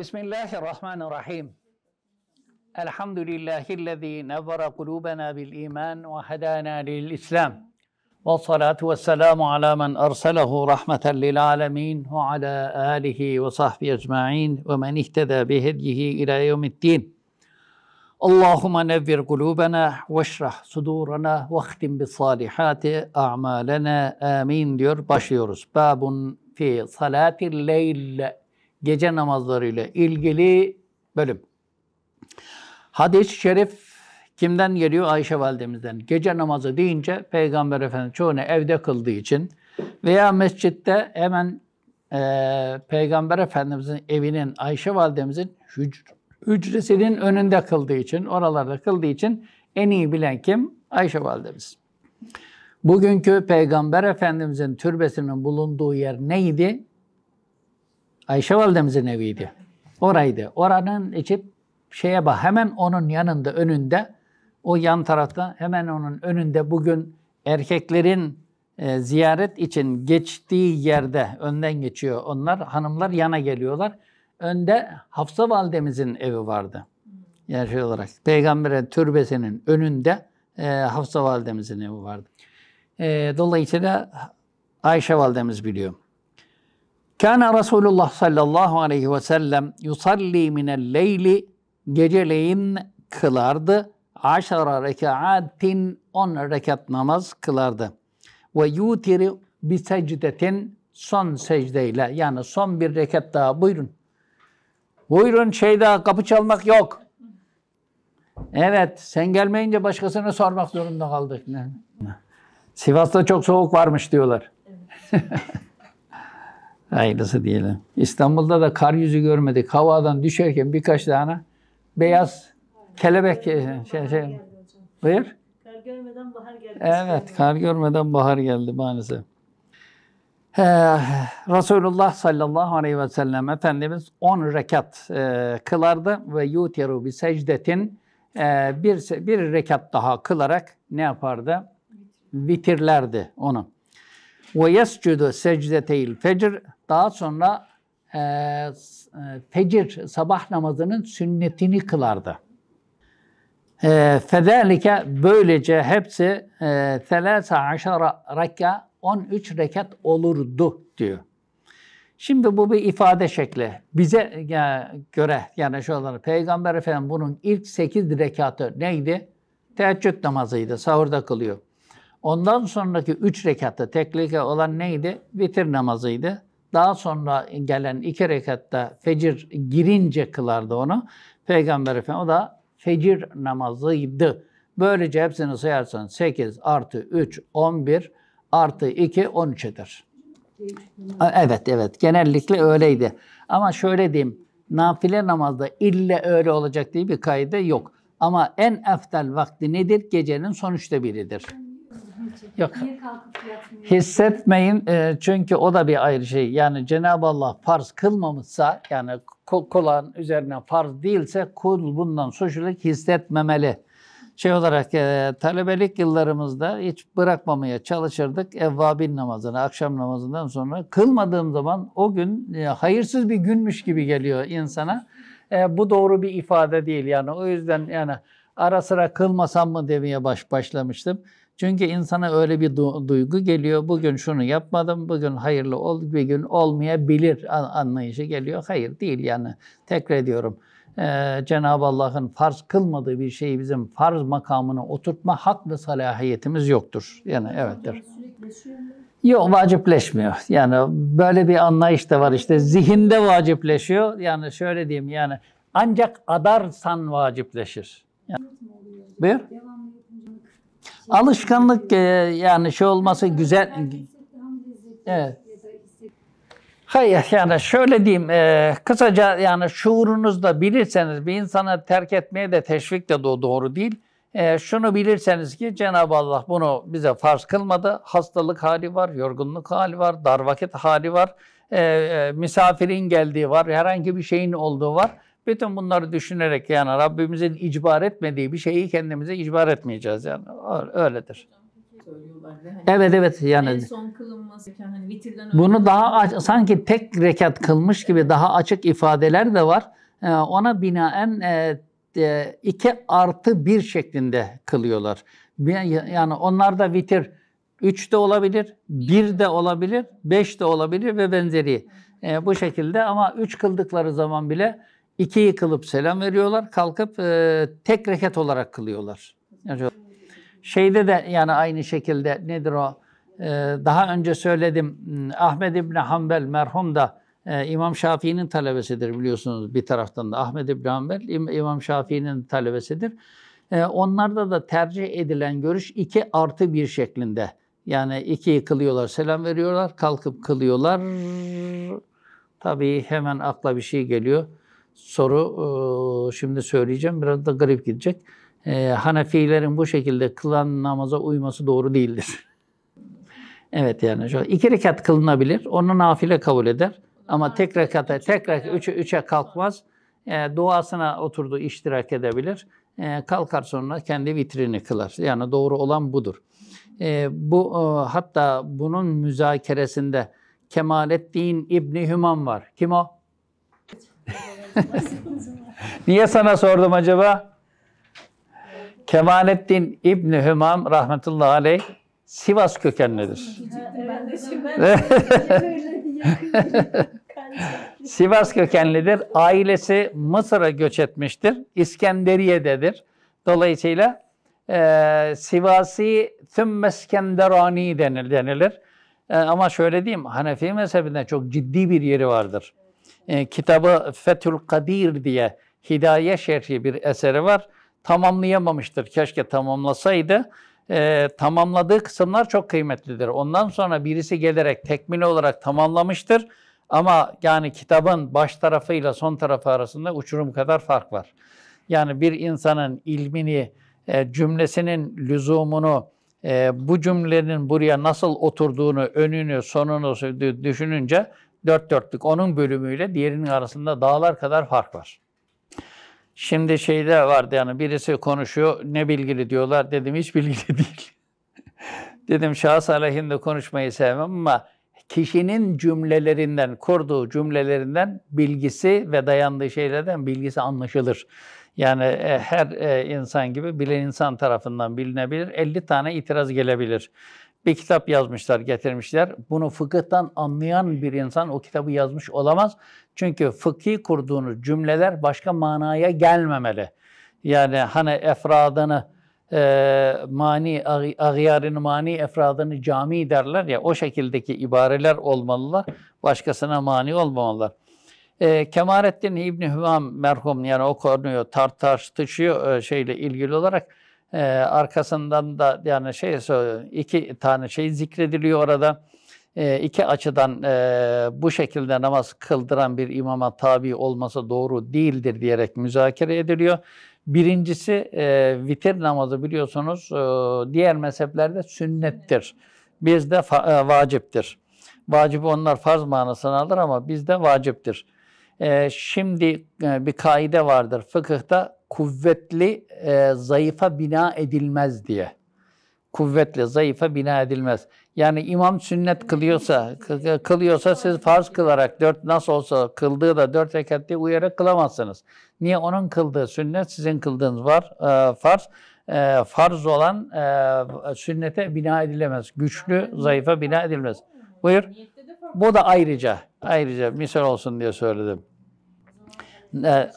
بسم الله الرحمن الرحيم الحمد لله الذي نظر قلوبنا بالإيمان وهدانا للإسلام والصلاة والسلام على من أرسله رحمة للعالمين وعلى آله وصحبه أجمعين ومن اهتدى بهديه إلى يوم الدين اللهم نذر قلوبنا واشرح صدورنا واختم بالصالحات أعمالنا آمين دير diyor başlıyoruz. في صلاة الليل gece namazlarıyla ilgili bölüm. Hadis-i şerif kimden geliyor? Ayşe validemizden. Gece namazı deyince Peygamber Efendimiz çoğunu evde kıldığı için veya mescitte hemen e, Peygamber Efendimizin evinin, Ayşe validemizin hücr hücresinin önünde kıldığı için, oralarda kıldığı için en iyi bilen kim? Ayşe validemiz. Bugünkü Peygamber Efendimizin türbesinin bulunduğu yer neydi? Ayşe validemizin eviydi. Oraydı. Oranın içi şeye bak hemen onun yanında önünde o yan tarafta hemen onun önünde bugün erkeklerin e, ziyaret için geçtiği yerde önden geçiyor onlar. Hanımlar yana geliyorlar. Önde Hafsa validemizin evi vardı. Yani şey olarak Peygamber'in türbesinin önünde e, Hafsa validemizin evi vardı. E, dolayısıyla Ayşe validemiz biliyor. Kana Rasulullah sallallahu aleyhi ve sellem yusalli minel leyli geceleyin kılardı. Aşara rekaatin on rekat namaz kılardı. Ve yutiri bi secdetin son secdeyle yani son bir rekat daha buyurun. Buyurun şey daha kapı çalmak yok. Evet sen gelmeyince başkasını sormak zorunda kaldık. Sivas'ta çok soğuk varmış diyorlar. Evet. Hayırlısı diyelim. İstanbul'da da kar yüzü görmedik. Havadan düşerken birkaç tane beyaz kelebek e, şey şey. Buyur. Kar görmeden bahar geldi. Evet, kar görmeden bahar geldi maalesef. Ee, Resulullah sallallahu aleyhi ve sellem Efendimiz 10 rekat e, kılardı ve yuteru bi secdetin e, bir, bir rekat daha kılarak ne yapardı? Vitirlerdi onu. Ve yescudu secdeteyil fecr. Daha sonra e, e fecir sabah namazının sünnetini kılardı. E, Fedalike böylece hepsi e, 13 reka 13 rekat olurdu diyor. Şimdi bu bir ifade şekli. Bize e, göre yani şu olarak Peygamber Efendimiz bunun ilk 8 rekatı neydi? Teheccüd namazıydı. Sahurda kılıyor. Ondan sonraki üç rekatta tek olan neydi? Vitir namazıydı. Daha sonra gelen iki rekatta fecir girince kılardı onu. Peygamber Efendimiz o da fecir namazıydı. Böylece hepsini sayarsan 8 artı 3 11 artı 2 13 eder. Evet evet genellikle öyleydi. Ama şöyle diyeyim nafile namazda ille öyle olacak diye bir kaide yok. Ama en eftel vakti nedir? Gecenin sonuçta biridir. Yok. Hissetmeyin e, çünkü o da bir ayrı şey. Yani Cenab-ı Allah farz kılmamışsa yani kulağın üzerine farz değilse kul bundan suçluluk hissetmemeli. Şey olarak e, talebelik yıllarımızda hiç bırakmamaya çalışırdık evvabin namazını, akşam namazından sonra. Kılmadığım zaman o gün e, hayırsız bir günmüş gibi geliyor insana. E, bu doğru bir ifade değil yani o yüzden yani ara sıra kılmasam mı demeye baş, başlamıştım. Çünkü insana öyle bir du- duygu geliyor. Bugün şunu yapmadım, bugün hayırlı ol, bir gün olmayabilir anlayışı geliyor. Hayır değil yani. Tekrar ediyorum. Ee, Cenab-ı Allah'ın farz kılmadığı bir şeyi bizim farz makamına oturtma hak ve salahiyetimiz yoktur. Yani evettir. Yok vacipleşmiyor. Yani böyle bir anlayış da var işte. Zihinde vacipleşiyor. Yani şöyle diyeyim yani ancak adarsan vacipleşir. Yani, buyur. Alışkanlık e, yani şey olması güzel. Evet. Hayır yani şöyle diyeyim e, kısaca yani şuurunuzda bilirseniz bir insanı terk etmeye de teşvik de doğru değil. E, şunu bilirseniz ki Cenab-ı Allah bunu bize farz kılmadı. Hastalık hali var, yorgunluk hali var, dar vakit hali var, e, e misafirin geldiği var, herhangi bir şeyin olduğu var. Bütün bunları düşünerek yani Rabbimizin icbar etmediği bir şeyi kendimize icbar etmeyeceğiz yani. Öyledir. Hani evet evet yani. En son kılınması hani Bunu daha aç, sanki tek rekat kılmış gibi daha açık ifadeler de var. Ee, ona binaen e, e, iki artı bir şeklinde kılıyorlar. Yani onlar da vitir üç de olabilir, bir de olabilir, beş de olabilir ve benzeri. E, bu şekilde ama üç kıldıkları zaman bile İki yıkılıp selam veriyorlar. Kalkıp e, tek reket olarak kılıyorlar. Şeyde de yani aynı şekilde nedir o? E, daha önce söyledim. Hmm, Ahmet İbni Hanbel merhum da e, İmam Şafii'nin talebesidir biliyorsunuz bir taraftan da. Ahmet İbni Hanbel İm- İmam Şafii'nin talebesidir. E, onlarda da tercih edilen görüş iki artı bir şeklinde. Yani iki yıkılıyorlar, selam veriyorlar, kalkıp kılıyorlar. Tabii hemen akla bir şey geliyor soru e, şimdi söyleyeceğim. Biraz da garip gidecek. E, Hanefilerin bu şekilde kılan namaza uyması doğru değildir. evet yani şu iki rekat kılınabilir. Onu nafile kabul eder. Ama tek rekata, tek rekat, üçe, üçe kalkmaz. E, duasına oturduğu iştirak edebilir. E, kalkar sonra kendi vitrini kılar. Yani doğru olan budur. E, bu e, hatta bunun müzakeresinde Kemalettin İbni Hümam var. Kim o? Niye sana sordum acaba? Kemalettin İbni Hümam rahmetullahi aleyh Sivas kökenlidir. Sivas kökenlidir. Ailesi Mısır'a göç etmiştir. İskenderiye'dedir. Dolayısıyla e, Sivasi tüm İskenderani denir, denilir. E, ama şöyle diyeyim, Hanefi mezhebinde çok ciddi bir yeri vardır. E, kitabı Fethül Kadir diye Hidaye Şerhi bir eseri var. Tamamlayamamıştır. Keşke tamamlasaydı. E, tamamladığı kısımlar çok kıymetlidir. Ondan sonra birisi gelerek tekmil olarak tamamlamıştır. Ama yani kitabın baş tarafıyla son tarafı arasında uçurum kadar fark var. Yani bir insanın ilmini, e, cümlesinin lüzumunu, e, bu cümlenin buraya nasıl oturduğunu, önünü, sonunu düşününce dört dörtlük onun bölümüyle diğerinin arasında dağlar kadar fark var. Şimdi şeyde vardı yani birisi konuşuyor ne bilgili diyorlar dedim hiç bilgili değil. dedim şahıs aleyhinde konuşmayı sevmem ama kişinin cümlelerinden, kurduğu cümlelerinden bilgisi ve dayandığı şeylerden bilgisi anlaşılır. Yani e, her e, insan gibi bilen insan tarafından bilinebilir. 50 tane itiraz gelebilir bir kitap yazmışlar, getirmişler. Bunu fıkıhtan anlayan bir insan o kitabı yazmış olamaz. Çünkü fıkhi kurduğunuz cümleler başka manaya gelmemeli. Yani hani efradını, e, mani, ağyarın mani efradını cami derler ya, o şekildeki ibareler olmalılar, başkasına mani olmamalılar. E, Kemalettin İbni Hümam merhum yani o konuyu tartışıyor e, şeyle ilgili olarak ee, arkasından da yani şey iki tane şey zikrediliyor orada. Ee, iki açıdan e, bu şekilde namaz kıldıran bir imama tabi olması doğru değildir diyerek müzakere ediliyor. Birincisi e, vitir namazı biliyorsunuz e, diğer mezheplerde sünnettir. Bizde fa- e, vaciptir. Vacibi onlar farz manasını alır ama bizde vaciptir. E, şimdi e, bir kaide vardır fıkıhta kuvvetli e, zayıfa bina edilmez diye. kuvvetli zayıfa bina edilmez. Yani imam sünnet kılıyorsa, kılıyorsa siz farz kılarak dört nasıl olsa kıldığı da dört rekatli uyarak kılamazsınız. Niye? Onun kıldığı sünnet, sizin kıldığınız var e, farz. E, farz olan e, sünnete bina edilemez. Güçlü, zayıfa bina edilmez. Buyur. Bu da ayrıca, ayrıca misal olsun diye söyledim. E,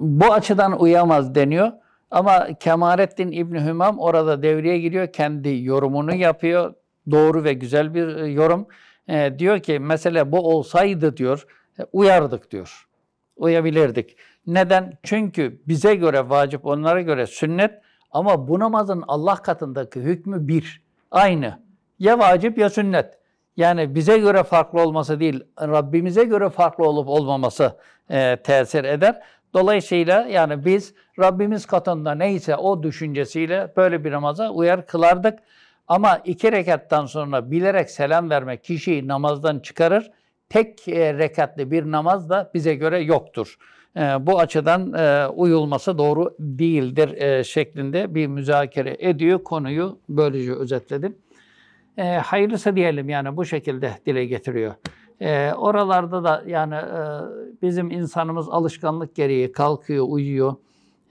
bu açıdan uyamaz deniyor. Ama Kemalettin İbni Hümam orada devreye giriyor. Kendi yorumunu yapıyor. Doğru ve güzel bir e, yorum. E, diyor ki mesele bu olsaydı diyor e, uyardık diyor. Uyabilirdik. Neden? Çünkü bize göre vacip, onlara göre sünnet ama bu namazın Allah katındaki hükmü bir. Aynı. Ya vacip ya sünnet. Yani bize göre farklı olması değil, Rabbimize göre farklı olup olmaması e, tesir eder. Dolayısıyla yani biz Rabbimiz katında neyse o düşüncesiyle böyle bir namaza uyar kılardık. Ama iki rekattan sonra bilerek selam vermek kişiyi namazdan çıkarır. Tek e, rekatlı bir namaz da bize göre yoktur. E, bu açıdan e, uyulması doğru değildir şeklinde bir müzakere ediyor. Konuyu böylece özetledim. Hayırlısı diyelim yani bu şekilde dile getiriyor. E, oralarda da yani e, bizim insanımız alışkanlık gereği kalkıyor, uyuyor.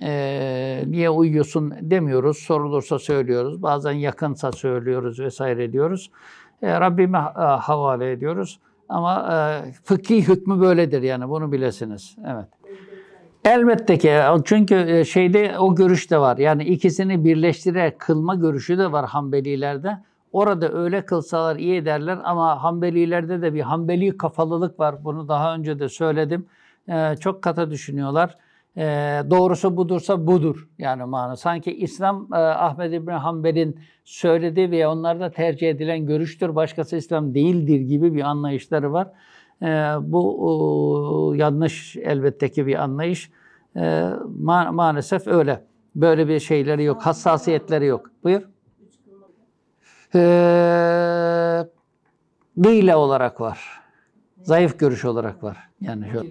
E, niye uyuyorsun demiyoruz. Sorulursa söylüyoruz. Bazen yakınsa söylüyoruz vesaire diyoruz. Ee, e, Rabbime havale ediyoruz. Ama e, fıkhi hükmü böyledir yani bunu bilesiniz. Evet. Elbette ki e, çünkü e, şeyde o görüş de var. Yani ikisini birleştirerek kılma görüşü de var Hanbelilerde. Orada öyle kılsalar iyi ederler ama Hanbelilerde de bir Hanbeli kafalılık var. Bunu daha önce de söyledim. Ee, çok kata düşünüyorlar. Ee, doğrusu budursa budur yani mana. Sanki İslam e, Ahmed İbni Hanbel'in söylediği ve onlarda tercih edilen görüştür. Başkası İslam değildir gibi bir anlayışları var. Ee, bu e, yanlış elbette ki bir anlayış. Ee, ma maalesef öyle. Böyle bir şeyleri yok. Hassasiyetleri yok. Buyur. Ee, Bile olarak var. Zayıf görüş olarak var. Yani şu,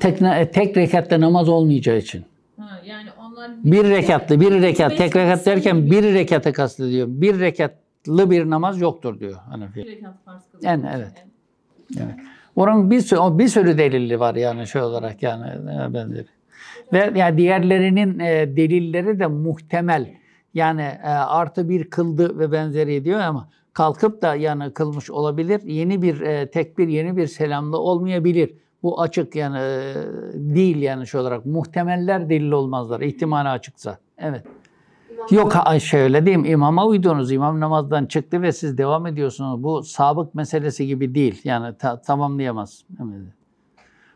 tek, tek rekatta namaz olmayacağı için. yani bir, rekatlı, bir rekat. Tek rekat derken bir rekata kastediyor. Bir rekatlı bir namaz yoktur diyor Hanefi. Bir rekat yani, evet. evet. Onun bir sürü, bir sürü delili var yani şey olarak yani e, benzeri. Ve yani diğerlerinin e, delilleri de muhtemel yani e, artı bir kıldı ve benzeri diyor ama kalkıp da yani kılmış olabilir. Yeni bir e, tekbir, yeni bir selamlı olmayabilir. Bu açık yani e, değil yani şu şey olarak. Muhtemeller delil olmazlar. ihtimali açıksa. Evet. Yok şöyle şey diyeyim imama uydunuz. İmam namazdan çıktı ve siz devam ediyorsunuz. Bu sabık meselesi gibi değil. Yani ta- tamamlayamaz. Evet.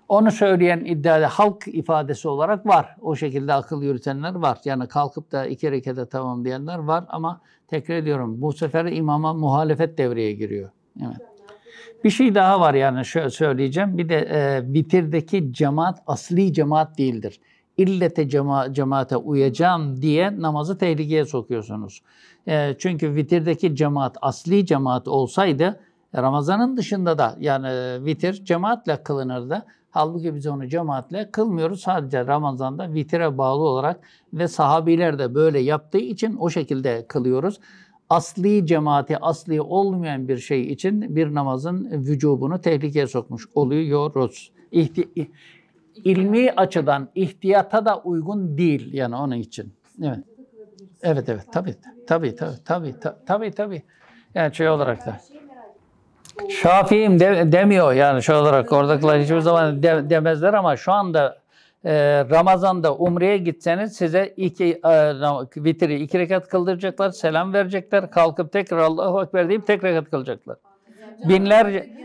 Onu söyleyen iddiada halk ifadesi olarak var. O şekilde akıl yürütenler var. Yani kalkıp da iki rekete tamam diyenler var ama tekrar ediyorum bu sefer imama muhalefet devreye giriyor. Evet. Bir şey daha var yani şöyle söyleyeceğim. Bir de e, vitirdeki cemaat asli cemaat değildir. İllete cema, cemaate uyacağım diye namazı tehlikeye sokuyorsunuz. E, çünkü vitirdeki cemaat asli cemaat olsaydı e, Ramazanın dışında da yani vitir cemaatle kılınırdı. Halbuki biz onu cemaatle kılmıyoruz. Sadece Ramazan'da vitire bağlı olarak ve sahabiler de böyle yaptığı için o şekilde kılıyoruz. Asli cemaati, asli olmayan bir şey için bir namazın vücubunu tehlikeye sokmuş oluyoruz. İhti ilmi açıdan ihtiyata da uygun değil yani onun için. Evet. Evet evet tabii tabii tabii tabii tabii tabii. Yani şey olarak da. Şafii'yim de, demiyor yani şu şey olarak. Oradakiler hiçbir zaman de, demezler ama şu anda e, Ramazan'da Umre'ye gitseniz size iki e, vitiri iki rekat kıldıracaklar, selam verecekler, kalkıp tekrar Allahu Ekber deyip tek rekat kılacaklar. Binlerce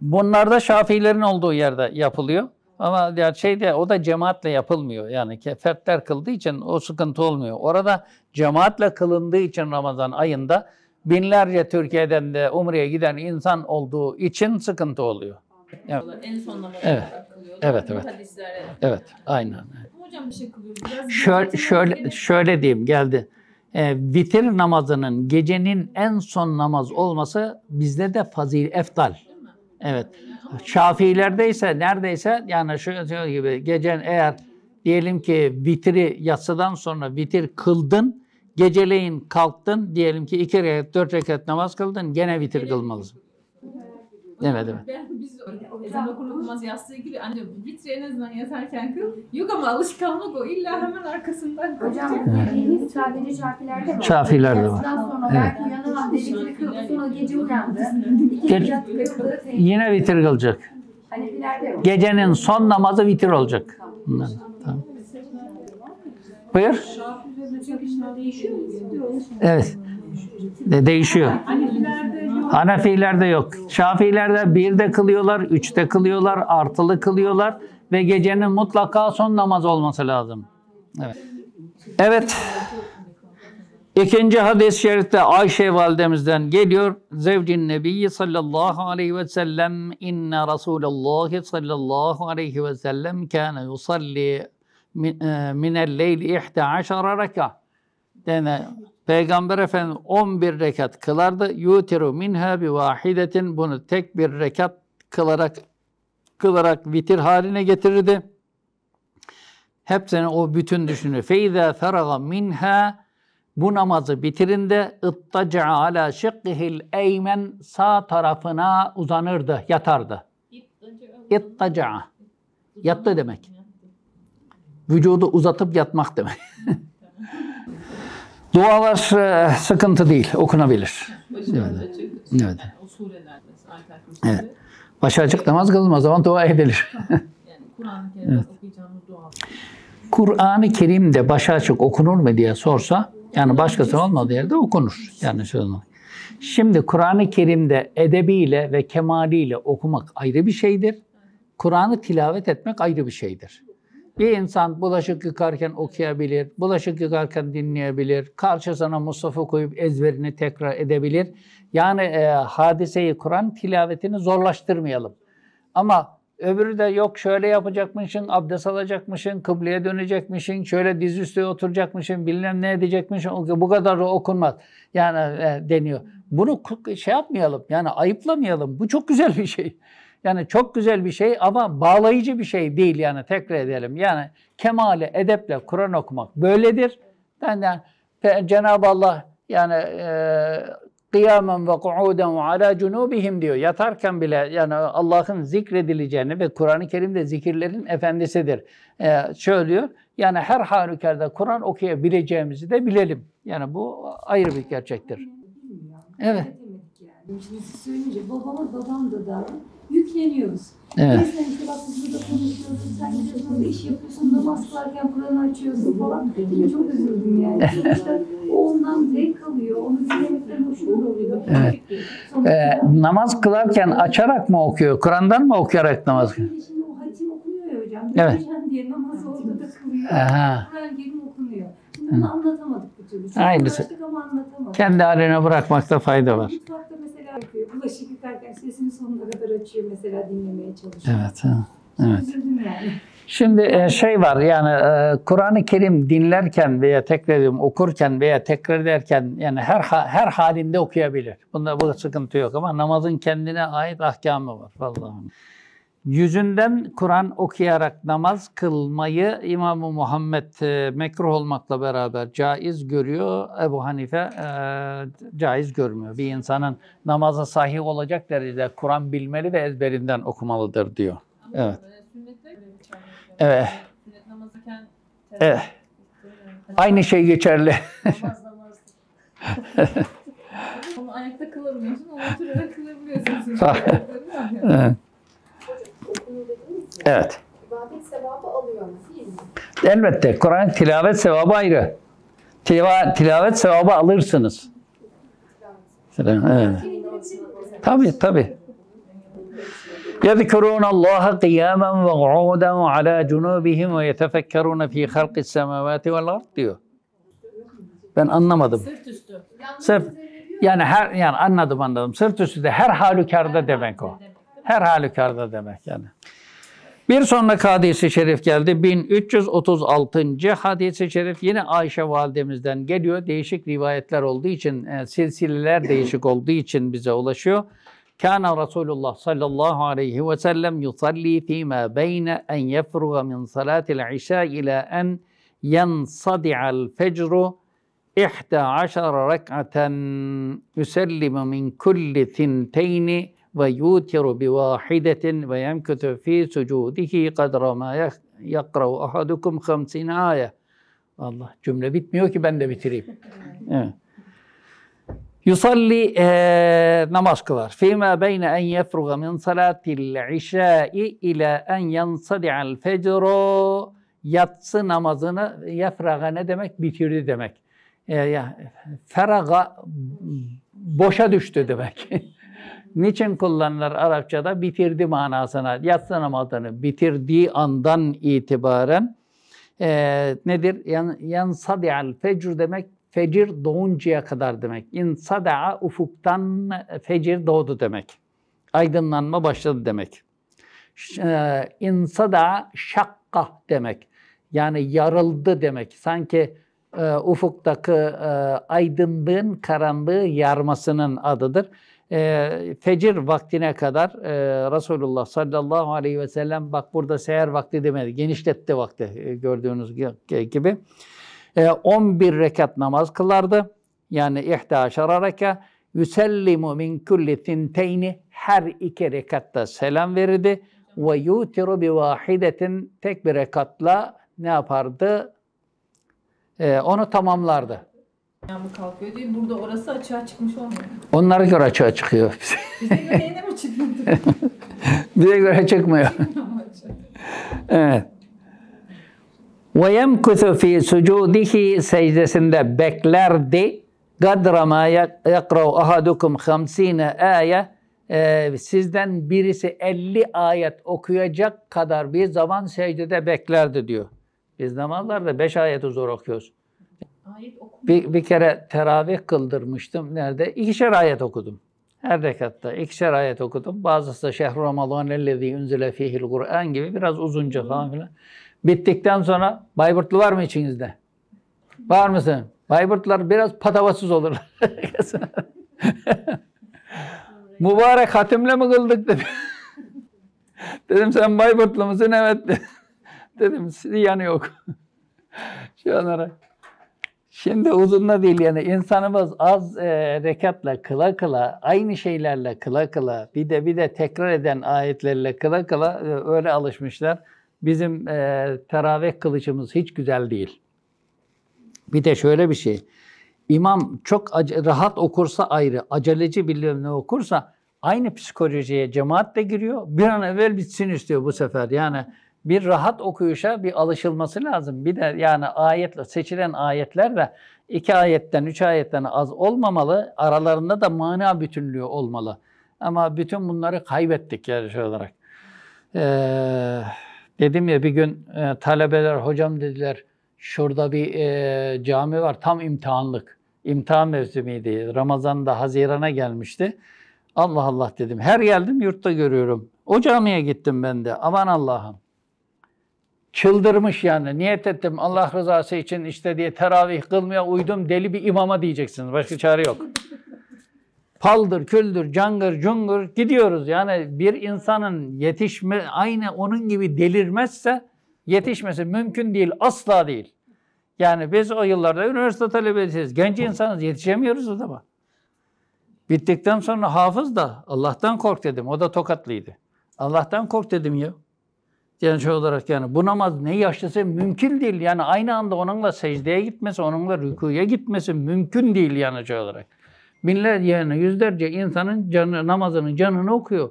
Bunlar da Şafiilerin olduğu yerde yapılıyor. Ama ya şey de o da cemaatle yapılmıyor. Yani fertler kıldığı için o sıkıntı olmuyor. Orada cemaatle kılındığı için Ramazan ayında binlerce Türkiye'den de Umre'ye giden insan olduğu için sıkıntı oluyor. Evet. En son namaza evet. Evet, evet. Hadislere. Evet, aynen. Hocam bir şey kılıyor. şöyle, şöyle, şöyle diyeyim geldi. E, vitir namazının gecenin en son namaz olması bizde de fazil eftal. Evet. Şafiilerde ise neredeyse yani şöyle şu gibi gecen eğer diyelim ki vitri yatsıdan sonra vitir kıldın Geceleyin kalktın diyelim ki iki rekat, dört rekat namaz kıldın gene vitir kılmalısın. Evet evet. Ben, biz ezan okur yastığı gibi anne vitre en azından yatarken kıl. Yok ama alışkanlık o illa hemen arkasından kıl. Hocam dediğiniz sadece şafilerde var. Şafilerde var. Ondan sonra evet. belki uyanamam dedikleri kıldı sonra gece uyandı. Gece, yine vitir kılacak. Gecenin son namazı vitir olacak. Bunlar. Tamam. Buyur. Evet. De değişiyor. Hanefilerde yok. Şafilerde bir de kılıyorlar, üç de kılıyorlar, artılı kılıyorlar ve gecenin mutlaka son namaz olması lazım. Evet. Evet. İkinci hadis-i şerifte Ayşe validemizden geliyor. Zevcin Nebiyyi sallallahu aleyhi ve sellem inne Resulallah sallallahu aleyhi ve sellem kâne yusalli min e, el-leyli ihte aşara reka. Yani Peygamber Efendimiz 11 rekat kılardı. Yutiru minha bi vahidetin bunu tek bir rekat kılarak kılarak vitir haline getirirdi. Hepsini o bütün düşünür. Feyza feraga minha bu namazı bitirinde ittaca ala şıkkihil eymen sağ tarafına uzanırdı, yatardı. İttaca. Yattı demek. Vücudu uzatıp yatmak demek. Dualar e, sıkıntı değil, okunabilir. Başarılı evet. Evet. Yani o sureler mesela. Evet. Başı namaz kılınmaz zaman dua edilir. yani Kur'an-ı Kerim'de evet. dua. Kur'an-ı Kerim'de başı açık okunur mu diye sorsa, yani başkası olmadığı yerde okunur. Yani şöyle. Şimdi Kur'an-ı Kerim'de edebiyle ve kemaliyle okumak ayrı bir şeydir. Kur'an'ı tilavet etmek ayrı bir şeydir. Bir insan bulaşık yıkarken okuyabilir, bulaşık yıkarken dinleyebilir, karşısına Mustafa koyup ezberini tekrar edebilir. Yani e, hadiseyi Kur'an tilavetini zorlaştırmayalım. Ama öbürü de yok şöyle yapacakmışsın, abdest alacakmışsın, kıbleye dönecekmişsin, şöyle diz üstü oturacakmışsın, bilmem ne edecekmişsin. Bu kadar da okunmaz. Yani e, deniyor. Bunu şey yapmayalım, yani ayıplamayalım. Bu çok güzel bir şey. Yani çok güzel bir şey ama bağlayıcı bir şey değil yani tekrar edelim. Yani kemale edeple Kur'an okumak böyledir. Yani, yani Cenab-ı Allah yani e, kıyamen ve kuuden ve ala cunubihim diyor. Yatarken bile yani Allah'ın zikredileceğini ve Kur'an-ı Kerim de zikirlerin efendisidir. Ee, söylüyor. Yani her halükarda Kur'an okuyabileceğimizi de bilelim. Yani bu ayrı bir gerçektir. Evet. Kendimizi söyleyince babama babam da da yükleniyoruz. Evet. Neyse işte bak biz burada konuşuyoruz, sen gidiyorsun burada iş yapıyorsun, namaz kılarken Kur'an'ı açıyorsun falan. Şimdi çok üzüldüm yani. Sonuçta ondan zevk alıyor, onu dinlemekten oluyor. Evet. ee, namaz kılarken açarak mı okuyor, Kur'an'dan mı okuyarak namaz kılıyor? Şimdi o hatim okunuyor ya hocam. Evet. diye namaz orada da kılıyor. Kur'an gelin okunuyor. Şimdi bunu anlatamadık bir türlü. Aynısı. Ama anlatamadık. Kendi haline bırakmakta fayda var. Mutfakta bulaşık yıkarken sesini sonuna kadar açıyor mesela dinlemeye çalışıyor. Evet. Ha. Evet. Şimdi e, şey var yani e, Kur'an-ı Kerim dinlerken veya tekrar ediyorum, okurken veya tekrar ederken yani her her halinde okuyabilir. Bunda burada sıkıntı yok ama namazın kendine ait ahkamı var vallahi. Yüzünden Kur'an okuyarak namaz kılmayı İmam-ı Muhammed e, mekruh olmakla beraber caiz görüyor. Ebu Hanife e, caiz görmüyor. Bir insanın namaza sahih olacak derecede Kur'an bilmeli ve ezberinden okumalıdır diyor. Anladım. Evet. Evet. Evet. Aynı şey geçerli. Ama namaz. Onu ayakta kılamıyorsun, onu oturarak kılabiliyorsun. evet. Evet. İbadet sevabı alıyor mu değil mi? Elbette. Kur'an tilavet sevabı ayrı. Tila, tilavet sevabı alırsınız. Evet. Tabi tabi. يذكرون الله قياما وقعودا وعلى جنوبهم ويتفكرون في خلق السماوات والأرض diyor. Ben anlamadım. Sırt üstü. Yani her yani anladım anladım. Sırt üstü de her halükarda demek o. Her halükarda demek yani. Bir sonraki hadisi şerif geldi. 1336. hadisi şerif yine Ayşe validemizden geliyor. Değişik rivayetler olduğu için, e, silsileler değişik olduğu için bize ulaşıyor. Kana Rasulullah sallallahu aleyhi ve sellem yusalli fîmâ beyne en yefruga min salatil işâ ila en yensadi'al fecru ihda aşara rek'aten yüsellimu min kulli thinteyni ve yutiru bi vahidetin ve yemkutu fi sucudihi kadra ma yakra'u ahadukum 50 aye. Allah cümle bitmiyor ki ben de bitireyim. evet. Yusalli e, namaz kılar. Fîmâ beyne en yefruga min salatil işâi ila en yansadi'al fecru yatsı namazını yefraga ne demek? Bitirdi demek. E, ya, feraga boşa düştü demek. Niçin kullanılır Arapçada? Bitirdi manasına. Yatsı namazını bitirdiği andan itibaren e, nedir? Yan, yansadi'al fecr demek fecir doğuncaya kadar demek. İnsada'a ufuktan fecir doğdu demek. Aydınlanma başladı demek. E, şakka demek. Yani yarıldı demek. Sanki e, ufuktaki e, aydınlığın karanlığı yarmasının adıdır e, fecir vaktine kadar e, Resulullah sallallahu aleyhi ve sellem bak burada seher vakti demedi. Genişletti vakti e, gördüğünüz gibi. E, ee, 11 rekat namaz kılardı. Yani ihtaşara reka yüsellimu min kulli tinteyni her iki rekatta selam verirdi. Ve yutiru bi vahidetin tek bir rekatla ne yapardı? E, onu tamamlardı yağmur kalkıyor diyor. Burada orası açığa çıkmış olmuyor. Onlara göre açığa çıkıyor. Bize göre yine mi çıkmadı? Bize göre çıkmıyor. evet. Ve yemkuthu fi sucudihi secdesinde beklerdi. Kadra ma yakrav ahadukum 50 ayet e, sizden birisi 50 ayet okuyacak kadar bir zaman secdede beklerdi diyor. Biz namazlarda 5 ayeti zor okuyoruz bir, bir kere teravih kıldırmıştım. Nerede? İkişer ayet okudum. Her rekatta ikişer ayet okudum. Bazısı da şehru Ramazan ellezî unzile fihil Kur'an gibi biraz uzunca falan filan. Bittikten sonra Bayburtlu var mı içinizde? Var mısın? Bayburtlar biraz patavasız olurlar. Mübarek hatimle mi kıldık dedi. dedim sen Bayburtlu musun? Evet dedim. Sizi yanı yok. Şu an olarak. Şimdi uzunla değil yani insanımız az e, rekatla kıla kıla, aynı şeylerle kıla kıla, bir de bir de tekrar eden ayetlerle kıla kıla e, öyle alışmışlar. Bizim e, teravih kılıcımız hiç güzel değil. Bir de şöyle bir şey. İmam çok rahat okursa ayrı, aceleci bilmem ne okursa aynı psikolojiye cemaat de giriyor. Bir an evvel bitsin istiyor bu sefer. Yani bir rahat okuyuşa bir alışılması lazım. Bir de yani ayetle seçilen ayetler de iki ayetten, üç ayetten az olmamalı. Aralarında da mana bütünlüğü olmalı. Ama bütün bunları kaybettik yani şey olarak. Ee, dedim ya bir gün e, talebeler hocam dediler şurada bir e, cami var tam imtihanlık. İmtihan mevsimiydi. Ramazan'da Haziran'a gelmişti. Allah Allah dedim. Her geldim yurtta görüyorum. O camiye gittim ben de. Aman Allah'ım çıldırmış yani. Niyet ettim Allah rızası için işte diye teravih kılmaya uydum deli bir imama diyeceksiniz. Başka çare yok. Paldır, küldür, cangır, cungur gidiyoruz. Yani bir insanın yetişme, aynı onun gibi delirmezse yetişmesi mümkün değil, asla değil. Yani biz o yıllarda üniversite talebesiyiz, genç insanız, yetişemiyoruz adama. Bittikten sonra hafız da Allah'tan kork dedim. O da tokatlıydı. Allah'tan kork dedim ya. Yani şey olarak yani bu namaz ne yaşlısı mümkün değil. Yani aynı anda onunla secdeye gitmesi, onunla rükuya gitmesi mümkün değil yani şey olarak. Binler yani yüzlerce insanın canı, namazının canını okuyor.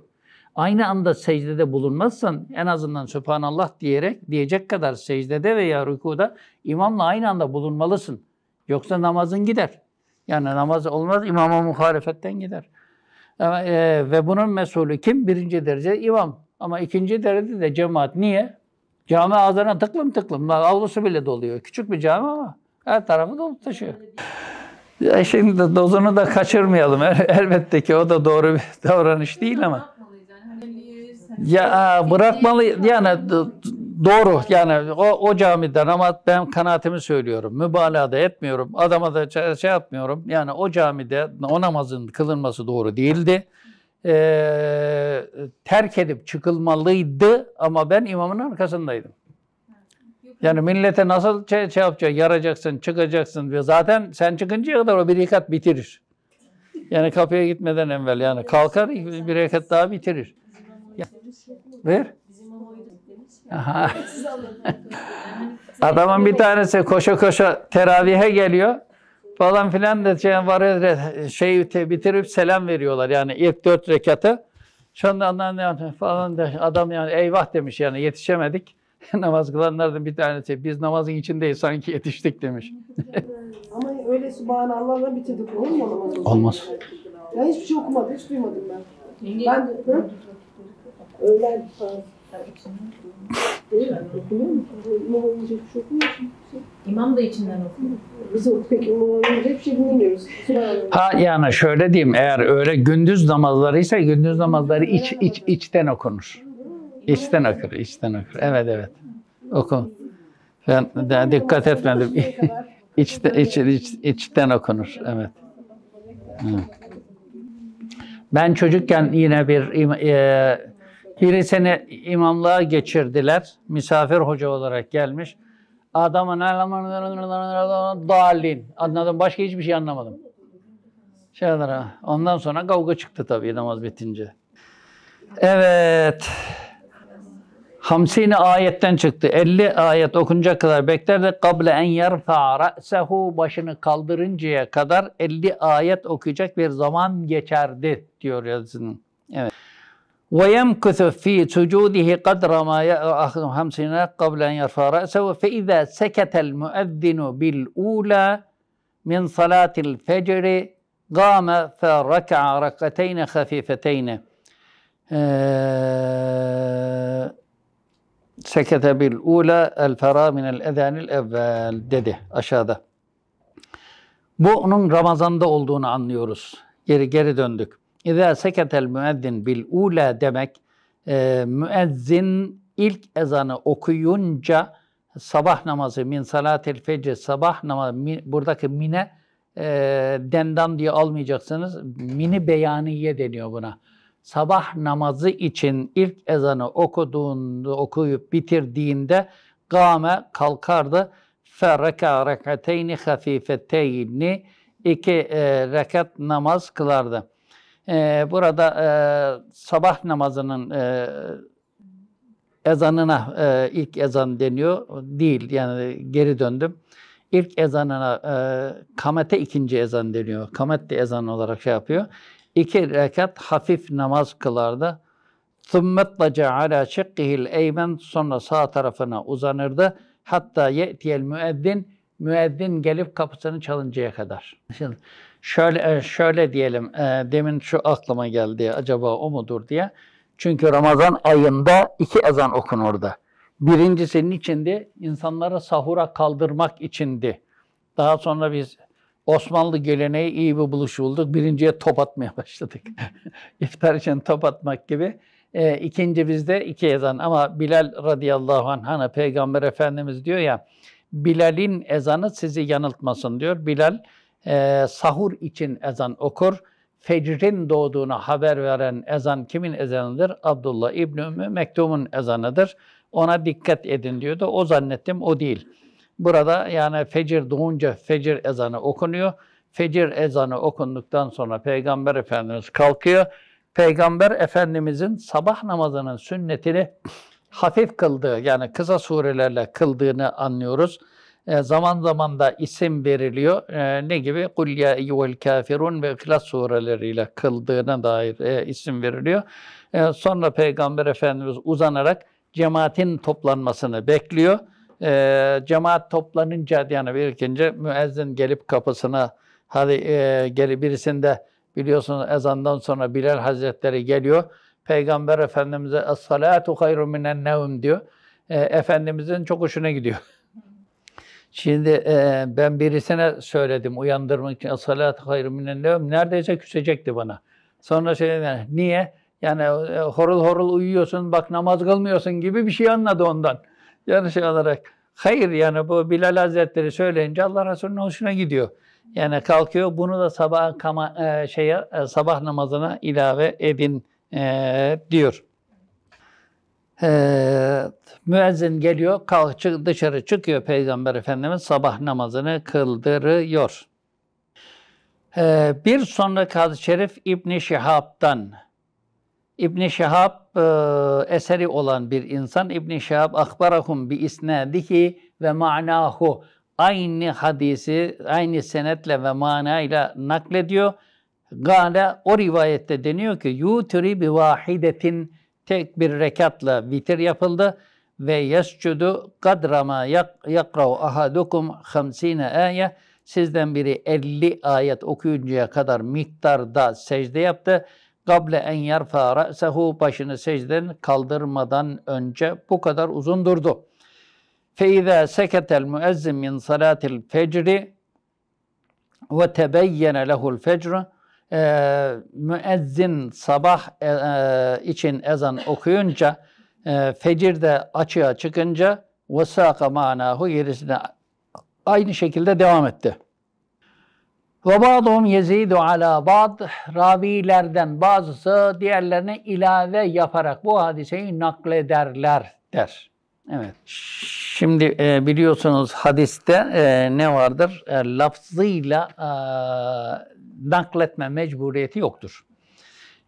Aynı anda secdede bulunmazsan en azından Sübhanallah diyerek diyecek kadar secdede veya rükuda imamla aynı anda bulunmalısın. Yoksa namazın gider. Yani namaz olmaz imama muhalefetten gider. E, ve bunun mesulü kim? Birinci derece imam. Ama ikinci derede de cemaat. Niye? Cami ağzına tıklım tıklım. Avlusu bile doluyor. Küçük bir cami ama her tarafı dolu taşıyor. Ya şimdi dozunu da kaçırmayalım. Elbette ki o da doğru bir davranış değil ama. Ya bırakmalı yani doğru yani o, o camiden ama ben kanaatimi söylüyorum. Mübalağa da etmiyorum. Adama da şey, şey yapmıyorum. Yani o camide o namazın kılınması doğru değildi e, terk edip çıkılmalıydı ama ben imamın arkasındaydım. Yani millete nasıl şey, şey yapacaksın, yaracaksın, çıkacaksın ve Zaten sen çıkıncaya kadar o bir rekat bitirir. Yani kapıya gitmeden evvel yani kalkar bir rekat daha bitirir. ver. Aha. Adamın bir tanesi koşa koşa teravihe geliyor falan filan da şey, var, şeyi bitirip selam veriyorlar. Yani ilk dört rekatı. Sonra anneanne falan da adam yani eyvah demiş yani yetişemedik. namaz kılanlardan bir tanesi biz namazın içindeyiz sanki yetiştik demiş. Ama öyle subhanallahla bitirdik olur mu namazı? Olmaz. Ben hiçbir şey okumadım, hiç duymadım ben. Ben de, öğlen İmam da içinden okuyor. Biz peki imam hep şey bilmiyoruz. Ha yani şöyle diyeyim eğer öyle gündüz namazları ise gündüz namazları iç iç içten okunur. İçten okur, içten okur. Evet evet. Oku. Ben daha dikkat etmedim. İçten iç, iç, içten okunur. Evet. Ben çocukken yine bir e, biri seni imamlığa geçirdiler. Misafir hoca olarak gelmiş. Adam'a Adamın dalin. Anladım. Başka hiçbir şey anlamadım. Şeyler Ondan sonra kavga çıktı tabii namaz bitince. Evet. Hamsini ayetten çıktı. 50 ayet okunca kadar beklerdi. Kable en yerfa sehu başını kaldırıncaya kadar 50 ayet okuyacak bir zaman geçerdi diyor yazının. Evet. ويمكث في سجوده قدر ما يأخذ خمسين قبل أن يرفع رأسه فإذا سكت المؤذن بالأولى من صلاة الفجر قام فركع ركعتين خفيفتين آه سكت بالأولى الفراغ من الأذان الأول dedi aşağıda. Bu onun Ramazan'da olduğunu anlıyoruz. Geri geri döndük. İzâ seketel müezzin bil ula demek e, müezzin ilk ezanı okuyunca sabah namazı min salatil fecr sabah namazı min, buradaki mine e, dendan diye almayacaksınız. Mini beyaniye deniyor buna. Sabah namazı için ilk ezanı okuduğunda, okuyup bitirdiğinde game kalkardı. Ferreka rekateyni hafifeteyni iki e, rekat namaz kılardı e, burada e, sabah namazının e, ezanına e, ilk ezan deniyor. Değil yani geri döndüm. İlk ezanına e, kamete ikinci ezan deniyor. Kamet de ezan olarak şey yapıyor. İki rekat hafif namaz kılardı. Thummetlaca ala şekkihil eymen sonra sağ tarafına uzanırdı. Hatta ye'tiyel müeddin müeddin gelip kapısını çalıncaya kadar. Şimdi şöyle e, şöyle diyelim, e, demin şu aklıma geldi, acaba o mudur diye. Çünkü Ramazan ayında iki ezan okunur da. Birincisi niçindi? İnsanları sahura kaldırmak içindi. Daha sonra biz Osmanlı geleneği iyi bir buluş bulduk. Birinciye top atmaya başladık. İftar için top atmak gibi. E, ikinci bizde iki ezan ama Bilal radıyallahu anh hani Peygamber Efendimiz diyor ya Bilal'in ezanı sizi yanıltmasın diyor. Bilal ee, sahur için ezan okur. Fecrin doğduğuna haber veren ezan kimin ezanıdır? Abdullah İbni Ümmü Mektum'un ezanıdır. Ona dikkat edin diyordu. O zannettim o değil. Burada yani fecir doğunca fecir ezanı okunuyor. Fecir ezanı okunduktan sonra Peygamber Efendimiz kalkıyor. Peygamber Efendimizin sabah namazının sünnetini hafif kıldığı yani kısa surelerle kıldığını anlıyoruz. E, zaman zaman da isim veriliyor. E, ne gibi? Kul ya eyyuhel kafirun ve İhlas sureleriyle kıldığına dair e, isim veriliyor. sonra Peygamber Efendimiz uzanarak cemaatin toplanmasını bekliyor. E, cemaat toplanınca yani birikince müezzin gelip kapısına hadi e, geri birisinde biliyorsunuz ezandan sonra Bilal Hazretleri geliyor. Peygamber Efendimiz'e es-salatu hayru minen nevm diyor. E, Efendimiz'in çok hoşuna gidiyor. Şimdi e, ben birisine söyledim uyandırmak için salat hayrı minen nevm neredeyse küsecekti bana. Sonra söylediler şey niye? Yani e, horul horul uyuyorsun bak namaz kılmıyorsun gibi bir şey anladı ondan. Yani şey olarak hayır yani bu Bilal Hazretleri söyleyince Allah Resulü'nün hoşuna gidiyor. Yani kalkıyor bunu da sabah kama, e, şeye e, sabah namazına ilave edin e, diyor. Ee, müezzin geliyor, kalk çık, dışarı çıkıyor Peygamber Efendimiz sabah namazını kıldırıyor. Ee, bir sonraki hadis-i şerif İbn Şihab'dan. İbn Şihab e, eseri olan bir insan. İbn Şihab akbarahum bi isnadihi ve ma'nahu. Aynı hadisi aynı senetle ve manayla naklediyor. Gale o rivayette deniyor ki yutri bi vahidetin tek bir rekatla vitir yapıldı ve yescudu kadrama yakrav ahadukum 50 ayet sizden biri 50 ayet okuyuncaya kadar miktarda secde yaptı. Kable en yarfa ra'sehu başını secden kaldırmadan önce bu kadar uzun durdu. Feiza seketel müezzin min salatil fecri ve tebeyyene lehul fecru e, müezzin sabah e, e, için ezan okuyunca e, de açığa çıkınca vesaka manahu gerisine aynı şekilde devam etti. Ve ba'dhum yezidu ala ba'd ravilerden bazısı diğerlerine ilave yaparak bu hadiseyi naklederler der. Evet. Şimdi e, biliyorsunuz hadiste e, ne vardır? E, lafzıyla e, nakletme mecburiyeti yoktur.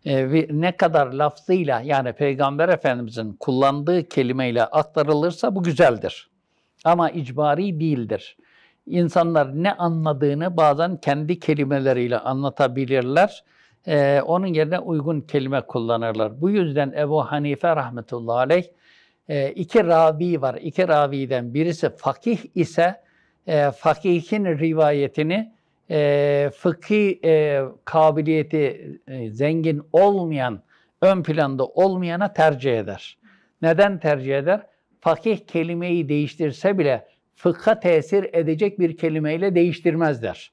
E, ne kadar lafzıyla yani Peygamber Efendimizin kullandığı kelimeyle aktarılırsa bu güzeldir. Ama icbari değildir. İnsanlar ne anladığını bazen kendi kelimeleriyle anlatabilirler. Ee, onun yerine uygun kelime kullanırlar. Bu yüzden Ebu Hanife rahmetullahi aleyh e, iki ravi var. İki raviden birisi fakih ise e, fakihin rivayetini e, fıkhi e, kabiliyeti e, zengin olmayan, ön planda olmayana tercih eder. Neden tercih eder? Fakih kelimeyi değiştirse bile fıkha tesir edecek bir kelimeyle değiştirmez der.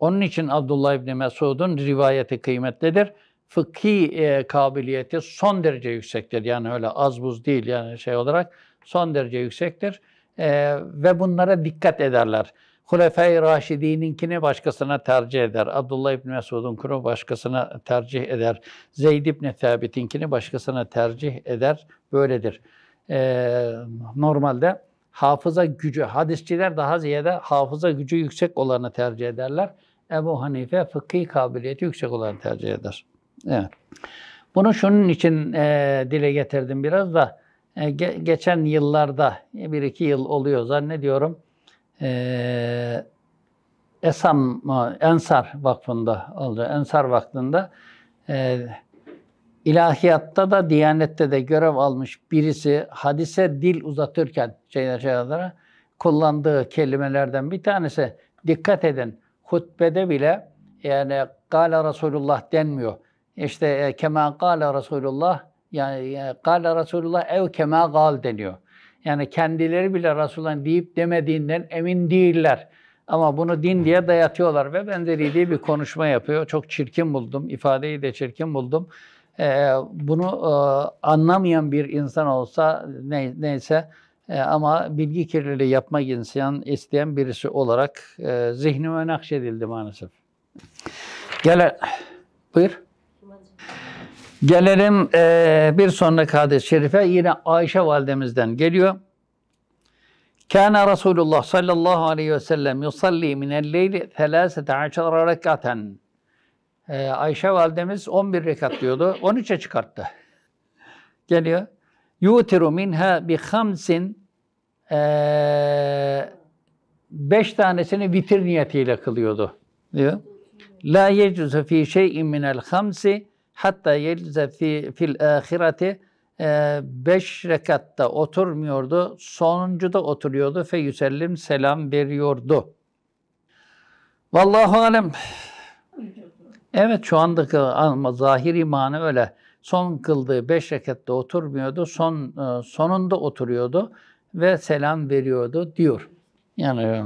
Onun için Abdullah İbni Mesud'un rivayeti kıymetlidir. Fıkhi e, kabiliyeti son derece yüksektir. Yani öyle az buz değil yani şey olarak son derece yüksektir. E, ve bunlara dikkat ederler. Hulefai Raşidi'ninkini başkasına tercih eder. Abdullah İbni Mesud'un kuru başkasına tercih eder. Zeyd İbni Thabit'inkini başkasına tercih eder. Böyledir. Ee, normalde hafıza gücü, hadisçiler daha ziyade hafıza gücü yüksek olanı tercih ederler. Ebu Hanife fıkhi kabiliyeti yüksek olanı tercih eder. Evet. Bunu şunun için e, dile getirdim biraz da. E, ge- geçen yıllarda, bir iki yıl oluyor zannediyorum ee, e, Esam, Ensar Vakfı'nda oldu. Ensar Vakfı'nda e, ilahiyatta da Diyanet'te de görev almış birisi hadise dil uzatırken şeyler şeylere kullandığı kelimelerden bir tanesi dikkat edin hutbede bile yani Gala Resulullah denmiyor. İşte e, kema Gala Resulullah yani Gala e, Resulullah ev kema gal deniyor. Yani kendileri bile Resulullah'ın deyip demediğinden emin değiller. Ama bunu din diye dayatıyorlar ve benzeri diye bir konuşma yapıyor. Çok çirkin buldum, ifadeyi de çirkin buldum. Ee, bunu e, anlamayan bir insan olsa ne, neyse e, ama bilgi kirliliği yapmak isteyen, isteyen birisi olarak e, zihnime nakşedildi maalesef. Gel, buyur. Gelelim e, bir sonraki hadis-i şerife yine Ayşe validemizden geliyor. Kana Rasulullah sallallahu aleyhi ve sellem yusalli minel leyli 13 rekaten. Ee, Ayşe validemiz 11 rekat diyordu. 13'e çıkarttı. Geliyor. Yutiru minha bi hamsin ee, beş tanesini vitir niyetiyle kılıyordu diyor. La yecuzu fi şeyin minel hamsi hatta yelze fi, fil ahireti e, beş rekatta oturmuyordu. Sonuncuda oturuyordu. Fe yüsellim selam veriyordu. Vallahu alem. Evet şu andaki ama zahir imanı öyle. Son kıldığı beş rekatta oturmuyordu. Son e, sonunda oturuyordu ve selam veriyordu diyor. Yani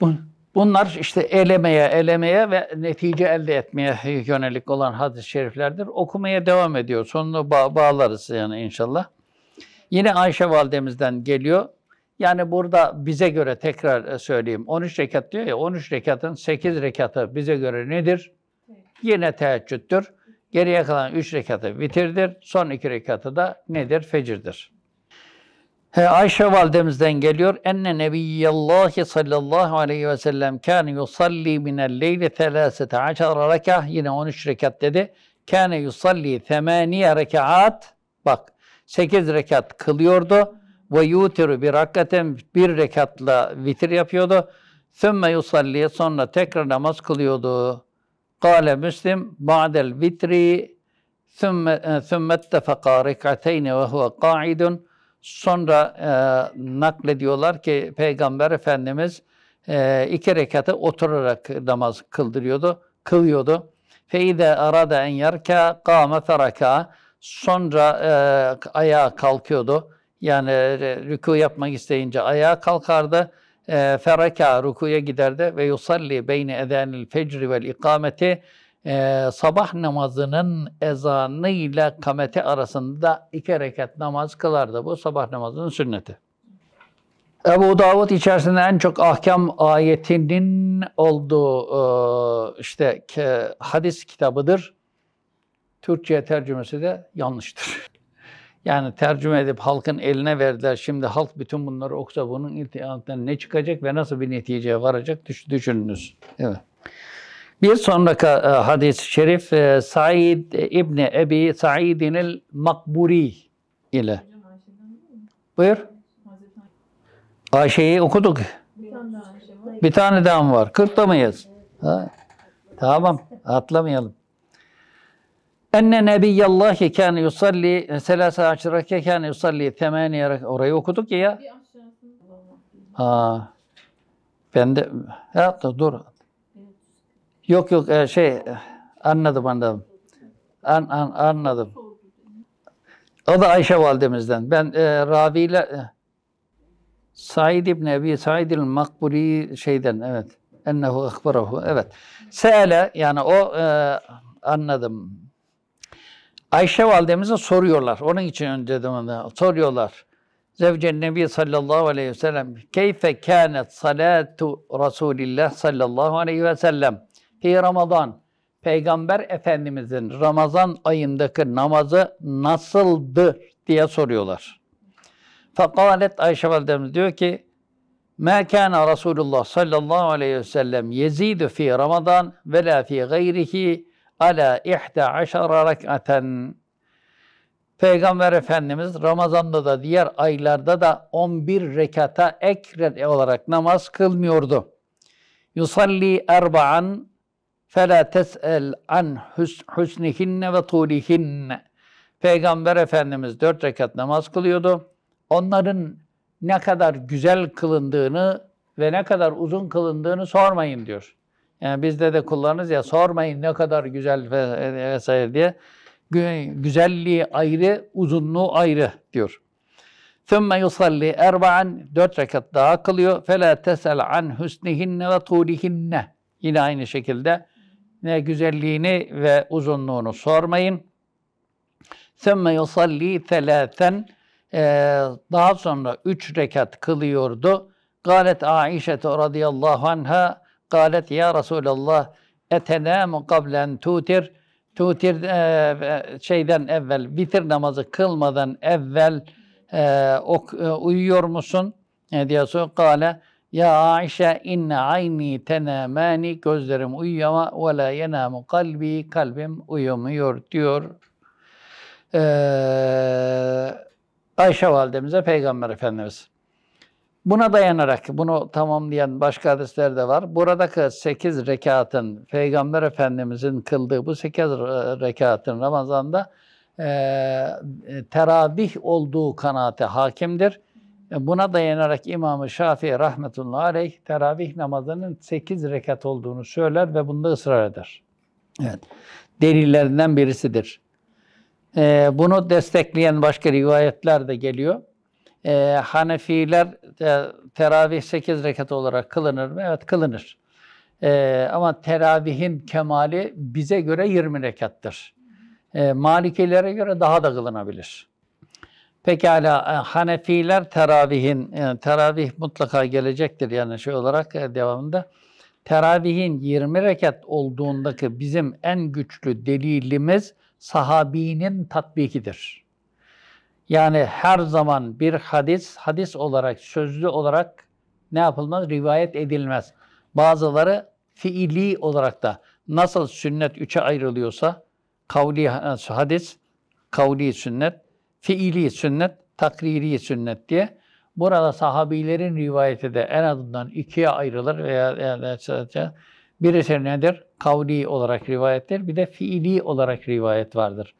bu Bunlar işte elemeye, elemeye ve netice elde etmeye yönelik olan hadis-i şeriflerdir. Okumaya devam ediyor. Sonunu bağ bağlarız yani inşallah. Yine Ayşe validemizden geliyor. Yani burada bize göre tekrar e, söyleyeyim. 13 rekat diyor ya 13 rekatın 8 rekatı bize göre nedir? Yine teheccüddür. Geriye kalan 3 rekatı vitirdir. Son 2 rekatı da nedir? Fecirdir. He, Ayşe validemizden geliyor. Enne nebiyyallahi sallallahu aleyhi ve sellem kâne yusalli minel leyli felâsete aşara rekah. Yine 13 rekat dedi. Kâne yusalli temaniye rekaat. Bak 8 rekat kılıyordu. Ve yutiru bir rakaten bir rekatla vitir yapıyordu. Sümme yusalli sonra tekrar namaz kılıyordu. Kale Müslim ba'del vitri sümme, sümme e, ettefeka rekateyni ve huve ka'idun Sonra e, naklediyorlar ki Peygamber Efendimiz e, iki rekatı oturarak namaz kıldırıyordu, kılıyordu. Feide arada en yerka kâme feraka. Sonra e, ayağa kalkıyordu. Yani e, rükû yapmak isteyince ayağa kalkardı. E, feraka rükuya giderdi ve yusalli beyne edenil fecri vel ikameti e, sabah namazının ezanı ile kameti arasında iki rekat namaz kılardı. Bu sabah namazının sünneti. Ebu Davud içerisinde en çok ahkam ayetinin olduğu e, işte ke, hadis kitabıdır. Türkçe tercümesi de yanlıştır. Yani tercüme edip halkın eline verdiler. Şimdi halk bütün bunları okusa bunun iltihatından ne çıkacak ve nasıl bir neticeye varacak düşününüz. Evet. Bir sonraki e, hadis-i şerif e, Said İbni Ebi Said'in el Makburi ile. Buyur. Ayşe'yi okuduk. Bir tane daha mı var? Kırkta mıyız? Ha? Tamam. Atlamayalım. Enne nebiyyallahi kâne yusalli selâse aşırake kâne yusalli temaniye orayı okuduk ya. Ha. Ben de ya dur Yok yok e, şey e, anladım anladım. An, an, anladım. O da Ayşe validemizden. Ben e, raviyle e, Said İbn Ebi Said el Makburi şeyden evet. Ennehu akbarahu. Evet. Seele yani o e, anladım. Ayşe validemize soruyorlar. Onun için önce dedim ona Soruyorlar. Zevcen Nebi sallallahu aleyhi ve sellem keyfe kânet salatu Rasulillah sallallahu aleyhi ve sellem fi Ramazan. Peygamber Efendimizin Ramazan ayındaki namazı nasıldı diye soruyorlar. Fekalet Ayşe validemiz diyor ki مَا كَانَ رَسُولُ sallallahu aleyhi اللّٰهُ عَلَيْهِ وَسَلَّمْ يَزِيدُ ف۪ي رَمَضَانْ وَلَا ف۪ي غَيْرِهِ عَلَى اِحْدَ عَشَرَ رَكْعَةً Peygamber Efendimiz Ramazan'da da diğer aylarda da 11 rekata ek olarak namaz kılmıyordu. يُصَلِّي اَرْبَعًا فَلَا تَسْأَلْ an husnihinne ve tulihinne. Peygamber Efendimiz dört rekat namaz kılıyordu. Onların ne kadar güzel kılındığını ve ne kadar uzun kılındığını sormayın diyor. Yani bizde de kullanırız ya sormayın ne kadar güzel vesaire diye. Güzelliği ayrı, uzunluğu ayrı diyor. ثُمَّ يُصَلِّ اَرْبَعًا Dört rekat daha kılıyor. Fela tesel an husnihinne ve tulihinne. Yine aynı şekilde ne güzelliğini ve uzunluğunu sormayın. Sümme yusalli felâten e, daha sonra üç rekat kılıyordu. Galet Aişe radıyallahu anha galet ya Resulallah etenâmu kablen tutir tutir e, şeyden evvel bitir namazı kılmadan evvel e, ok, e, uyuyor musun? diye soruyor. Gale ya Aişe inne ayni tenamani gözlerim uyuyama ve la yenamu kalbi kalbim uyumuyor diyor. Ee, Ayşe validemize Peygamber Efendimiz. Buna dayanarak bunu tamamlayan başka hadisler de var. Buradaki 8 rekatın Peygamber Efendimizin kıldığı bu 8 rekatın Ramazan'da e, teravih olduğu kanaate hakimdir. E, buna dayanarak İmam-ı Şafii rahmetullahi aleyh teravih namazının 8 rekat olduğunu söyler ve bunda ısrar eder. Evet. Delillerinden birisidir. Ee, bunu destekleyen başka rivayetler de geliyor. Ee, Hanefiler e, teravih 8 rekat olarak kılınır mı? Evet kılınır. Ee, ama teravihin kemali bize göre 20 rekattır. Ee, Malikilere göre daha da kılınabilir. Pekala e, Hanefiler teravihin, yani e, teravih mutlaka gelecektir yani şey olarak e, devamında. Teravihin 20 rekat olduğundaki bizim en güçlü delilimiz sahabinin tatbikidir. Yani her zaman bir hadis, hadis olarak, sözlü olarak ne yapılmaz? Rivayet edilmez. Bazıları fiili olarak da nasıl sünnet üçe ayrılıyorsa, kavli hadis, kavli sünnet, fiili sünnet, takriri sünnet diye. Burada sahabilerin rivayeti de en azından ikiye ayrılır veya yani, birisi nedir? Kavli olarak rivayettir. Bir de fiili olarak rivayet vardır.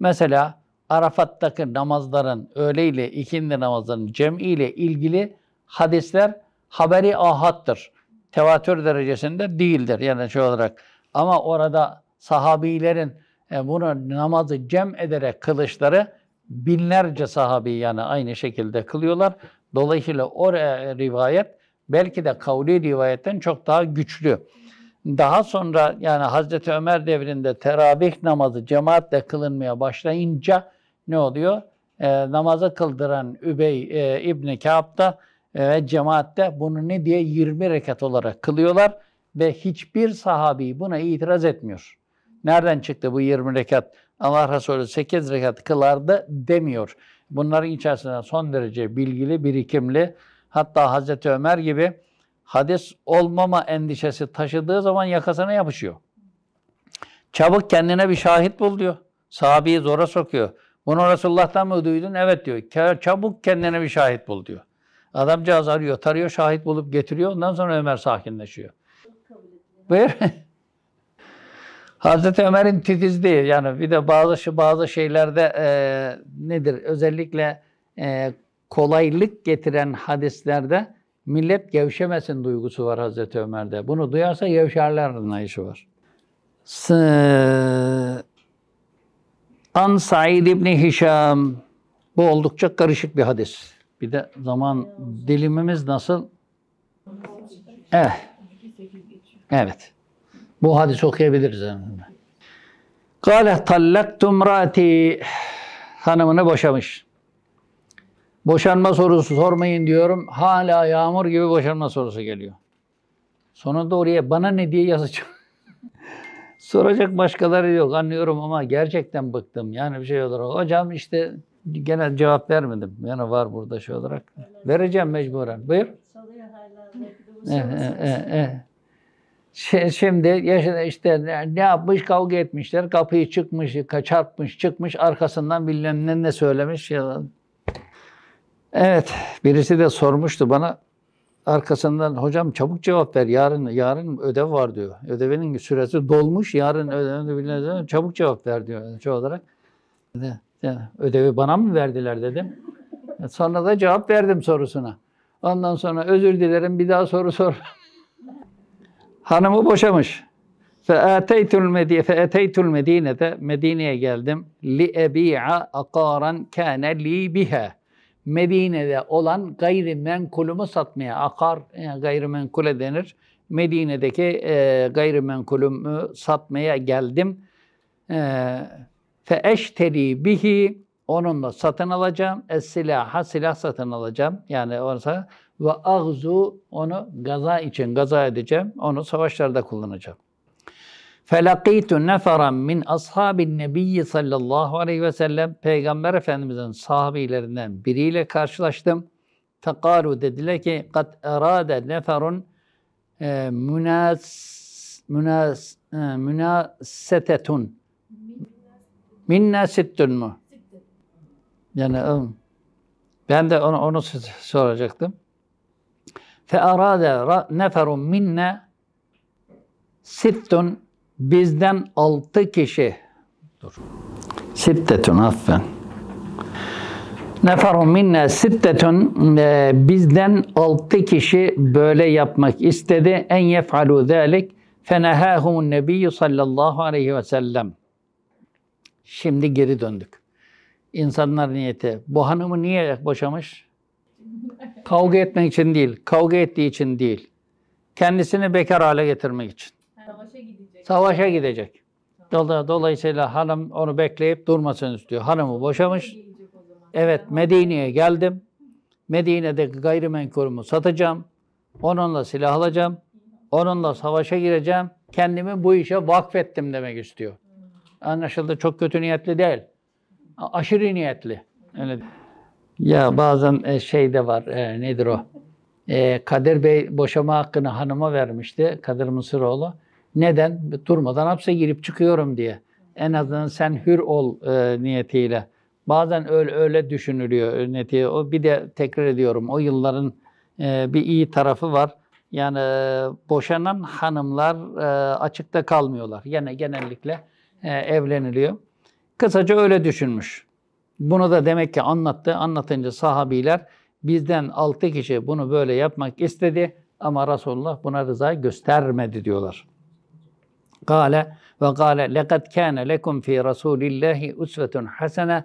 Mesela Arafat'taki namazların öğleyle ikindi namazların cemiyle ilgili hadisler haberi ahattır. Tevatür derecesinde değildir yani şey olarak. Ama orada sahabilerin e, bunu namazı cem ederek kılışları binlerce sahabi yani aynı şekilde kılıyorlar. Dolayısıyla o rivayet belki de kavli rivayetten çok daha güçlü. Daha sonra yani Hazreti Ömer devrinde teravih namazı cemaatle kılınmaya başlayınca ne oluyor? E, namazı kıldıran Übey e, İbni Ka'b da e, cemaatte bunu ne diye 20 rekat olarak kılıyorlar ve hiçbir sahabi buna itiraz etmiyor. Nereden çıktı bu 20 rekat? Allah Resulü 8 rekat kılardı demiyor. Bunların içerisinde son derece bilgili, birikimli, hatta Hazreti Ömer gibi hadis olmama endişesi taşıdığı zaman yakasına yapışıyor. Çabuk kendine bir şahit bul diyor. Sahabeyi zora sokuyor. Bunu Resulullah'tan mı duydun? Evet diyor. Çabuk kendine bir şahit bul diyor. Adamcağız arıyor, tarıyor, şahit bulup getiriyor. Ondan sonra Ömer sakinleşiyor. Buyur. Hazreti Ömer'in titizliği yani bir de bazı şu bazı şeylerde e, nedir özellikle e, kolaylık getiren hadislerde millet gevşemesin duygusu var Hazreti Ömer'de. Bunu duyarsa gevşerler anlayışı var. An Said İbni Hişam bu oldukça karışık bir hadis. Bir de zaman dilimimiz nasıl? Eh. Evet. Evet. Bu hadis okuyabiliriz. Kale tallaktum rati hanımını boşamış. Boşanma sorusu sormayın diyorum. Hala yağmur gibi boşanma sorusu geliyor. Sonunda oraya bana ne diye yazacağım. Soracak başkaları yok anlıyorum ama gerçekten bıktım. Yani bir şey olarak hocam işte gene cevap vermedim. Yani var burada şey olarak. Vereceğim mecburen. Buyur. Soruyor hala. Eh, eh, eh, eh, Şimdi yaşında işte ne yapmış kavga etmişler. Kapıyı çıkmış, çarpmış, çıkmış. Arkasından bilmem ne, ne söylemiş. Evet, birisi de sormuştu bana. Arkasından hocam çabuk cevap ver. Yarın yarın ödev var diyor. Ödevinin süresi dolmuş. Yarın ödevini çabuk cevap ver diyor çoğu olarak. Ödevi bana mı verdiler dedim. Sonra da cevap verdim sorusuna. Ondan sonra özür dilerim bir daha soru sor. Hanımı boşamış. فَاَتَيْتُ الْمَد۪ينَ فَاَتَيْتُ Medine'de Medine'ye geldim. لِأَب۪يعَ akaran كَانَ li biha. Medine'de olan gayrimenkulumu satmaya akar yani gayrimenkule denir. Medine'deki e, gayrimenkulumu satmaya geldim. E, Fe eşteri bihi onunla satın alacağım. Es silah satın alacağım. Yani olsa ve ağzu onu gaza için gaza edeceğim. Onu savaşlarda kullanacağım. Felakitu neferen min ashabin nebiyyi sallallahu aleyhi ve sellem Peygamber Efendimiz'in sahabilerinden biriyle karşılaştım. Fekalu dediler ki kat erade neferun e, münas, münas, e, münasetetun minna mu? Yani e, ben de onu, onu soracaktım. Fe arade neferun minne sittun bizden altı kişi. Dur. Sittetun affen. Neferun minne sittetun e, bizden altı kişi böyle yapmak istedi. En yef'alu zâlik fenehâhumun nebiyyü sallallahu aleyhi ve sellem. Şimdi geri döndük. İnsanlar niyeti. Bu hanımı niye boşamış? Kavga etmek için değil, kavga ettiği için değil. Kendisini bekar hale getirmek için. Savaşa gidecek. Savaşa gidecek. dolayısıyla hanım onu bekleyip durmasın istiyor. Hanımı boşamış. Evet Medine'ye geldim. Medine'deki gayrimenkulümü satacağım. Onunla silah alacağım. Onunla savaşa gireceğim. Kendimi bu işe vakfettim demek istiyor. Hmm. Anlaşıldı çok kötü niyetli değil. Aşırı niyetli. Öyle değil. Ya bazen e, şey de var, e, nedir o? E, Kadir Bey boşama hakkını hanıma vermişti, Kadir Mısıroğlu. Neden? Durmadan hapse girip çıkıyorum diye. En azından sen hür ol e, niyetiyle. Bazen öyle, öyle düşünülüyor netice. O bir de tekrar ediyorum, o yılların e, bir iyi tarafı var. Yani e, boşanan hanımlar e, açıkta kalmıyorlar. Yine genellikle e, evleniliyor. Kısaca öyle düşünmüş. Bunu da demek ki anlattı. Anlatınca sahabiler bizden altı kişi bunu böyle yapmak istedi ama Resulullah buna rıza göstermedi diyorlar. Kale ve kale lekad kâne lekum fi Rasulillahi usvetun hasene.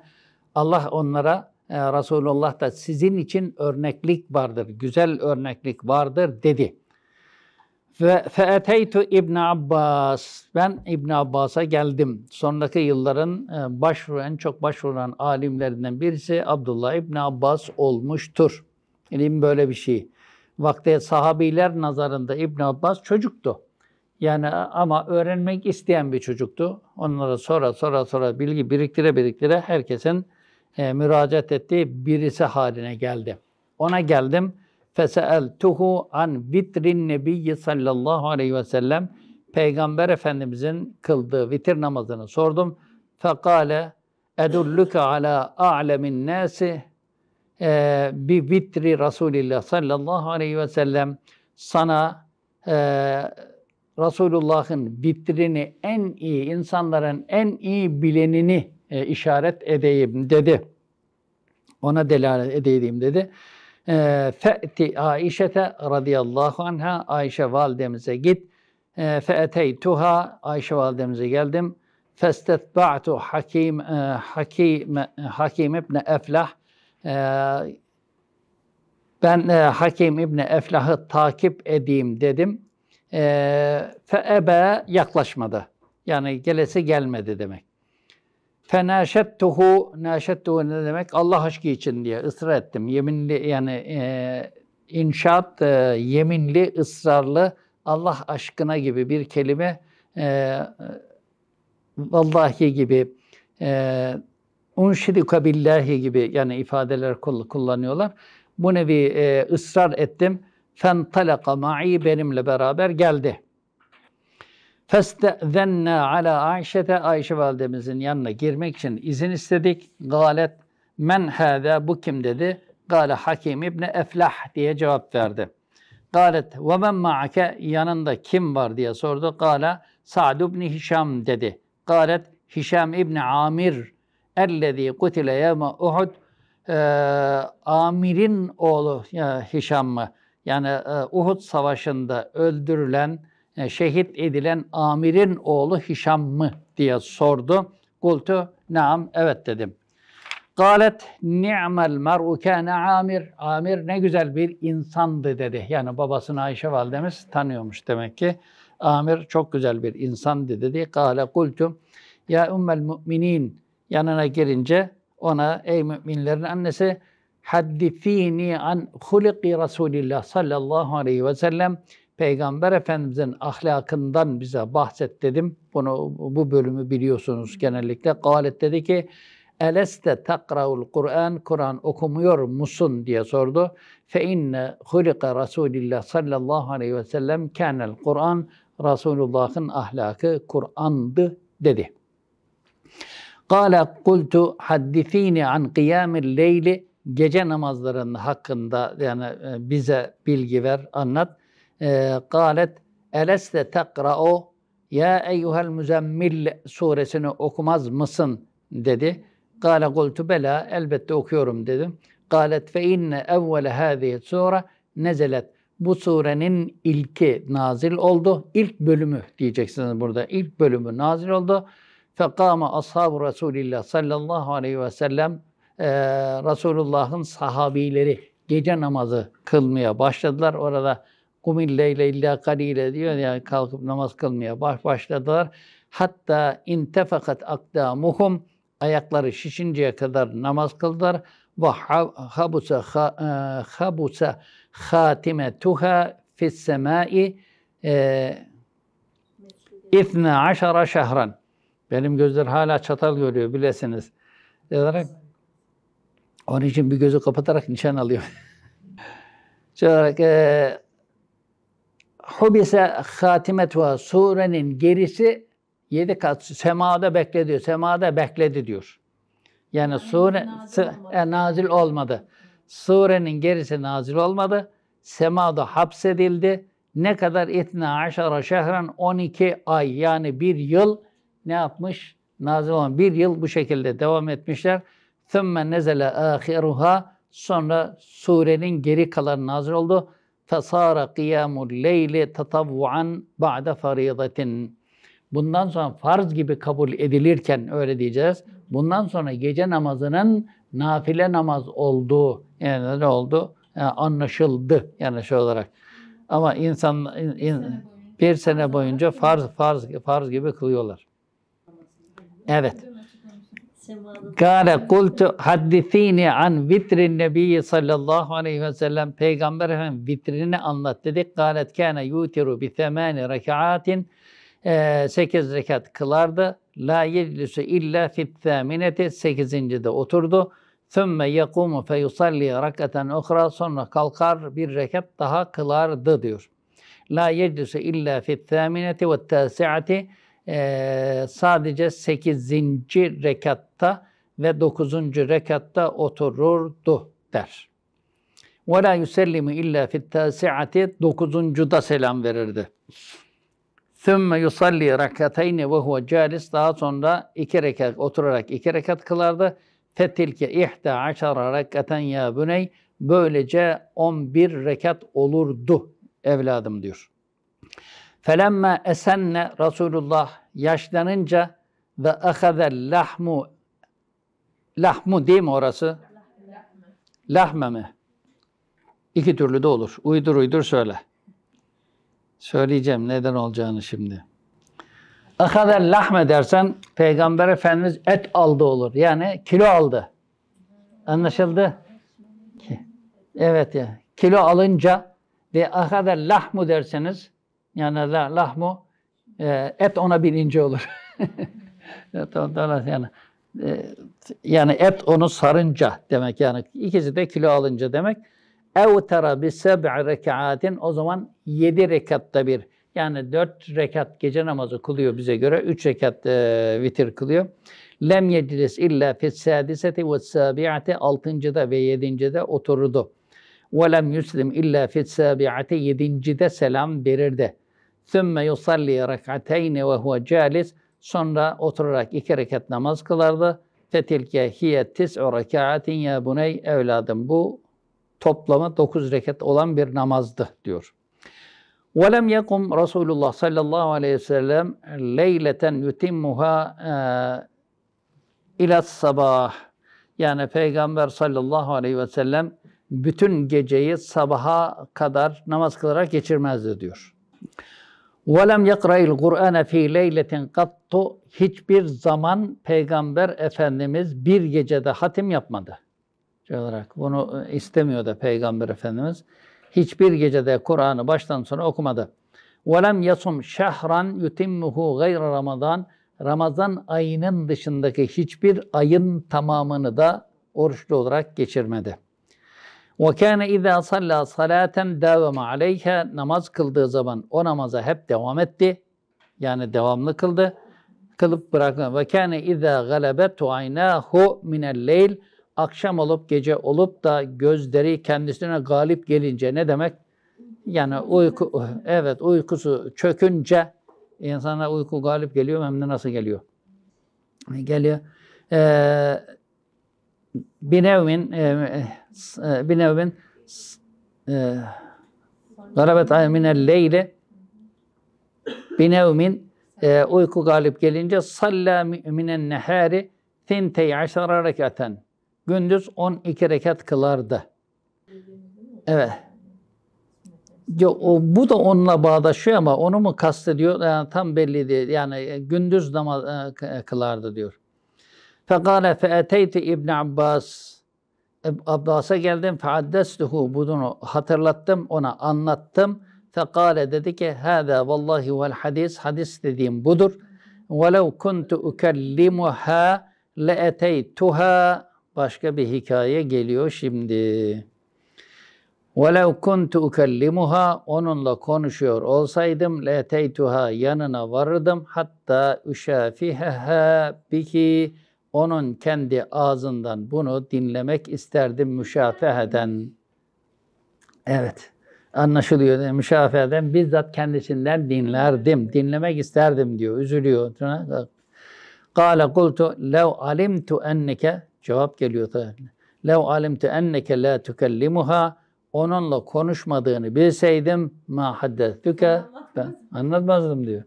Allah onlara e, Resulullah da sizin için örneklik vardır, güzel örneklik vardır dedi. Ve feeteytu İbn Abbas. Ben İbn Abbas'a geldim. Sonraki yılların e, başvuran, çok başvuran alimlerinden birisi Abdullah İbn Abbas olmuştur. İlim böyle bir şey. Vakti sahabiler nazarında İbn Abbas çocuktu. Yani e, ama öğrenmek isteyen bir çocuktu. Onlara sonra sonra sonra bilgi biriktire biriktire herkesin e, müracaat ettiği birisi haline geldi. Ona geldim feseeltuhu an vitrin nebiyyi sallallahu aleyhi ve sellem Peygamber Efendimizin kıldığı vitir namazını sordum. Fekale edulluke ala a'lemin nasi e, bi vitri Resulillah sallallahu aleyhi ve sellem sana e, Resulullah'ın vitrini en iyi, insanların en iyi bilenini e, işaret edeyim dedi. Ona delalet edeyim dedi. Ee, fe'ti Aişete radıyallahu anha Ayşe validemize git. Ee, Fe'eteytuha Ayşe validemize geldim. Festethba'tu Hakim, e, Hakim, Hakim İbni Eflah ee, ben e, Hakim İbni Eflah'ı takip edeyim dedim. Fe'ebe yaklaşmadı. Yani gelesi gelmedi demek. Fenaşettuhu, naşettuhu ne demek? Allah aşkı için diye ısrar ettim. Yeminli yani e, inşaat e, yeminli, ısrarlı, Allah aşkına gibi bir kelime e, vallahi gibi e, unşirika billahi gibi yani ifadeler kullanıyorlar. Bu nevi e, ısrar ettim. Fentalaka ma'i benimle beraber geldi.'' Festezenna ala Ayşe'te Ayşe validemizin yanına girmek için izin istedik. Galet men hâdâ bu kim dedi. Gale Hakim İbni Eflah diye cevap verdi. Galet ve men ma'ake yanında kim var diye sordu. Gale Sa'd ibn Hişam dedi. Galet Hişam İbni Amir ellezî kutile yevme Uhud e, Amir'in oğlu e, Hişam mı? Yani e, Uhud Savaşı'nda öldürülen e, şehit edilen amirin oğlu Hişam mı diye sordu. Kultu naam evet dedim. Galet ni'mel mer'u kâne amir. Amir ne güzel bir insandı dedi. Yani babasını Ayşe validemiz tanıyormuş demek ki. Amir çok güzel bir insandı dedi. Gale kultum ya ümmel müminin yanına girince ona ey müminlerin annesi haddifini an huliki Resulillah sallallahu aleyhi ve sellem Peygamber Efendimizin ahlakından bize bahset dedim. Bunu bu bölümü biliyorsunuz genellikle. Galet dedi ki Eleste takraul Kur'an Kur'an okumuyor musun diye sordu. Fe inne hulika Rasulillah sallallahu aleyhi ve sellem kanel Kur'an Resulullah'ın ahlakı Kur'an'dı dedi. Kale kultu haddifini an kıyamil leyli gece namazlarının hakkında yani e, bize bilgi ver, anlat galet ee, eleste tekra'u ya eyyuhel müzemmil suresini okumaz mısın dedi. Gale kultu bela elbette okuyorum dedim. Galet fe inne evvele hâzihi sure nezelet. Bu surenin ilki nazil oldu. İlk bölümü diyeceksiniz burada. İlk bölümü nazil oldu. Fekama ashabu Resulillah sallallahu aleyhi ve sellem e, Resulullah'ın sahabileri gece namazı kılmaya başladılar. Orada Humil leyle illa kalile diyor yani kalkıp namaz kılmaya baş başladılar. Hatta intefakat muhum ayakları şişinceye kadar namaz kıldılar. Ve habusa e, habusa hatimetuha fis semai e, İthne aşara şehran. Benim gözler hala çatal görüyor bilesiniz. Olarak, onun için bir gözü kapatarak nişan alıyor. olarak, e, hubise hatimetva surenin gerisi yedi kat semada beklediyor. Semada bekledi diyor. Yani sure nazil olmadı. E, nazil olmadı. Surenin gerisi nazil olmadı. Semada hapsedildi. Ne kadar itna aşara şehran 12 ay yani bir yıl ne yapmış? Nazil olan bir yıl bu şekilde devam etmişler. Thumma nezele ahiruha sonra surenin geri kalanı nazil oldu. فَصَارَ قِيَامُ الْلَيْلِ تَطَوُّعًا بَعْدَ فَرِيضَةٍ Bundan sonra farz gibi kabul edilirken öyle diyeceğiz. Bundan sonra gece namazının nafile namaz olduğu yani ne oldu? Yani e, anlaşıldı yani şey olarak. Ama insan in, in, bir sene boyunca farz farz farz gibi kılıyorlar. Evet. Kâle kultu haddifini an vitrin nebiyyi sallallahu aleyhi ve sellem. Peygamber Efendimiz vitrini anlat dedik. Kâlet kâne yutiru bi temâni rekaatin. Ee, sekiz rekat kılardı. La yeclisu illa fit thamineti. Sekizinci de oturdu. ثُمَّ يَقُومُ فَيُصَلِّي رَكَّةً اُخْرَى Sonra kalkar bir rekat daha kılardı diyor. La yeclisu illa fit thamineti ve tâsi'ati e, sadece 8. rekatta ve 9. rekatta otururdu der. وَلَا يُسَلِّمُ اِلَّا فِي التَّاسِعَةِ 9. da selam verirdi. ثُمَّ يُصَلِّ رَكَتَيْنِ وَهُوَ جَالِسْ Daha sonra iki rekat oturarak iki rekat kılardı. فَتِلْكَ اِحْتَ عَشَرَ رَكَّةً ya بُنَيْ Böylece 11 rekat olurdu evladım diyor. Felemme esenne Resulullah yaşlanınca ve ahazel lahmu lahmu değil mi orası? Lahme mi? İki türlü de olur. Uydur uydur söyle. Söyleyeceğim neden olacağını şimdi. Ahazel lahme dersen Peygamber Efendimiz et aldı olur. Yani kilo aldı. Anlaşıldı? Evet ya. Kilo alınca ve ahazel lahmu derseniz yani la, lahmu e, et ona binince olur. yani, e, yani et onu sarınca demek yani ikisi de kilo alınca demek. Evtera bi seb'i rekaatin o zaman 7 rekatta bir yani 4 rekat gece namazı kılıyor bize göre. 3 rekat e, vitir kılıyor. Lem yedilis illa fis sadiseti ve sabiati altıncıda ve yedincide otururdu. Ve lem yuslim illa fis sabiati yedincide selam verirdi. ثُمَّ يُصَلِّي رَكْعَتَيْنِ وَهُوَ جَالِسٍ Sonra oturarak iki rekat namaz kılardı. فَتِلْكَ هِيَ تِسْعُ رَكَعَةٍ ya بُنَيْ Evladım bu toplama dokuz rekat olan bir namazdı diyor. وَلَمْ يَقُمْ رَسُولُ اللّٰهِ صَلَّى اللّٰهُ عَلَيْهِ وَسَلَّمْ لَيْلَةً يُتِمُّهَا اِلَى sabah. Yani Peygamber sallallahu aleyhi ve sellem bütün geceyi sabaha kadar namaz kılarak geçirmezdi diyor. وَلَمْ يَقْرَيِ الْقُرْآنَ ف۪ي لَيْلَةٍ قَطُّ Hiçbir zaman Peygamber Efendimiz bir gecede hatim yapmadı. Şey olarak bunu istemiyor da Peygamber Efendimiz. Hiçbir gecede Kur'an'ı baştan sona okumadı. وَلَمْ يَصُمْ شَهْرًا يُتِمُّهُ غَيْرَ رَمَضَانٍ Ramazan ayının dışındaki hiçbir ayın tamamını da oruçlu olarak geçirmedi. وَكَانَ اِذَا صَلَّى صَلَاتًا دَوَمَ عَلَيْهَا Namaz kıldığı zaman o namaza hep devam etti. Yani devamlı kıldı. Kılıp bıraktı. bırakmadı. وَكَانَ اِذَا غَلَبَتُ عَيْنَاهُ مِنَ اللَّيْلِ Akşam olup gece olup da gözleri kendisine galip gelince ne demek? Yani uyku, evet uykusu çökünce insana uyku galip geliyor hem de nasıl geliyor? Geliyor. Ee, binevmin e, e, e binevmin e, garabet minel leyli binevmin e, uyku galip gelince salla minen nehari tintey aşara rekaten gündüz 12 rekat kılardı. Evet. Ya, bu da onunla bağdaşıyor ama onu mu kastediyor? Yani tam belli değil. Yani e, gündüz namaz e, e kılardı diyor. Fekale fe'eteytu İbn Abbas. Abbas'a geldim. Fe'addestuhu bunu hatırlattım. Ona anlattım. Fekale dedi ki Hâdâ vallahi vel hadis. Hadis dediğim budur. وَلَوْ كُنْتُ اُكَلِّمُهَا لَاَتَيْتُهَا Başka bir hikaye geliyor şimdi. وَلَوْ كُنْتُ اُكَلِّمُهَا Onunla konuşuyor olsaydım لَاَتَيْتُهَا Yanına varırdım. Hatta اُشَافِهَهَا Peki onun kendi ağzından bunu dinlemek isterdim müşafeheden. Evet, anlaşılıyor. Müşafeheden bizzat kendisinden dinlerdim, dinlemek isterdim diyor, üzülüyor. Kale kultu lev alimtu enneke cevap geliyor tabii. Lev alimtu enneke la tukellimuha onunla konuşmadığını bilseydim ma haddettüke ben anlatmazdım diyor.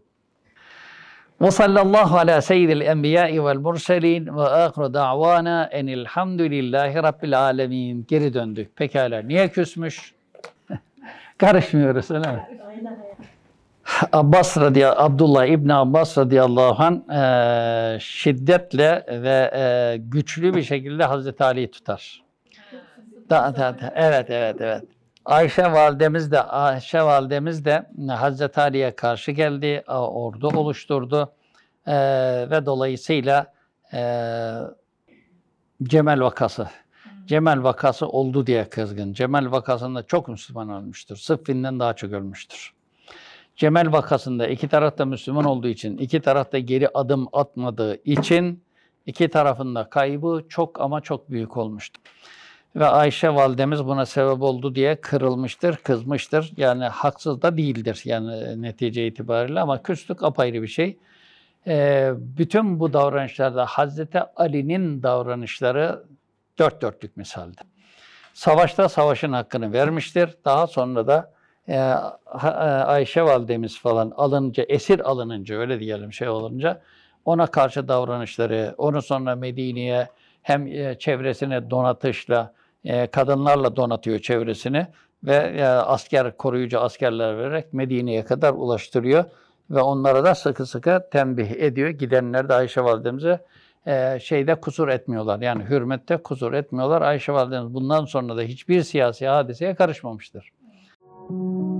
وصلى الله على سيد الأنبياء والمرسلين ve ahru davana en elhamdülillahi rabbil alemin. Geri döndük. Pekala. Niye küsmüş? Karışmıyoruz öyle mi? Abbas radıyallahu Abdullah İbn Abbas radıyallahu an e, şiddetle ve e, güçlü bir şekilde Hazreti Ali'yi tutar. Da, da, da, evet evet evet. Ayşe validemiz de Ayşe validemiz de e, Hazreti Ali'ye karşı geldi, e, ordu oluşturdu e, ve dolayısıyla e, Cemal vakası hmm. Cemal vakası oldu diye kızgın. Cemal vakasında çok Müslüman ölmüştür. Sıffin'den daha çok ölmüştür. Cemal vakasında iki taraf da Müslüman olduğu için, iki taraf da geri adım atmadığı için iki tarafında kaybı çok ama çok büyük olmuştu ve Ayşe validemiz buna sebep oldu diye kırılmıştır, kızmıştır. Yani haksız da değildir yani e, netice itibariyle ama küslük apayrı bir şey. E, bütün bu davranışlarda Hazreti Ali'nin davranışları dört dörtlük misaldir. Savaşta savaşın hakkını vermiştir. Daha sonra da e, Ayşe validemiz falan alınca, esir alınınca öyle diyelim şey olunca ona karşı davranışları, onu sonra Medine'ye hem çevresine donatışla e, kadınlarla donatıyor çevresini ve e, asker koruyucu askerler vererek Medine'ye kadar ulaştırıyor ve onlara da sıkı sıkı tembih ediyor. Gidenler de Ayşe validemize e, şeyde kusur etmiyorlar. Yani hürmette kusur etmiyorlar. Ayşe validemiz bundan sonra da hiçbir siyasi hadiseye karışmamıştır. Müzik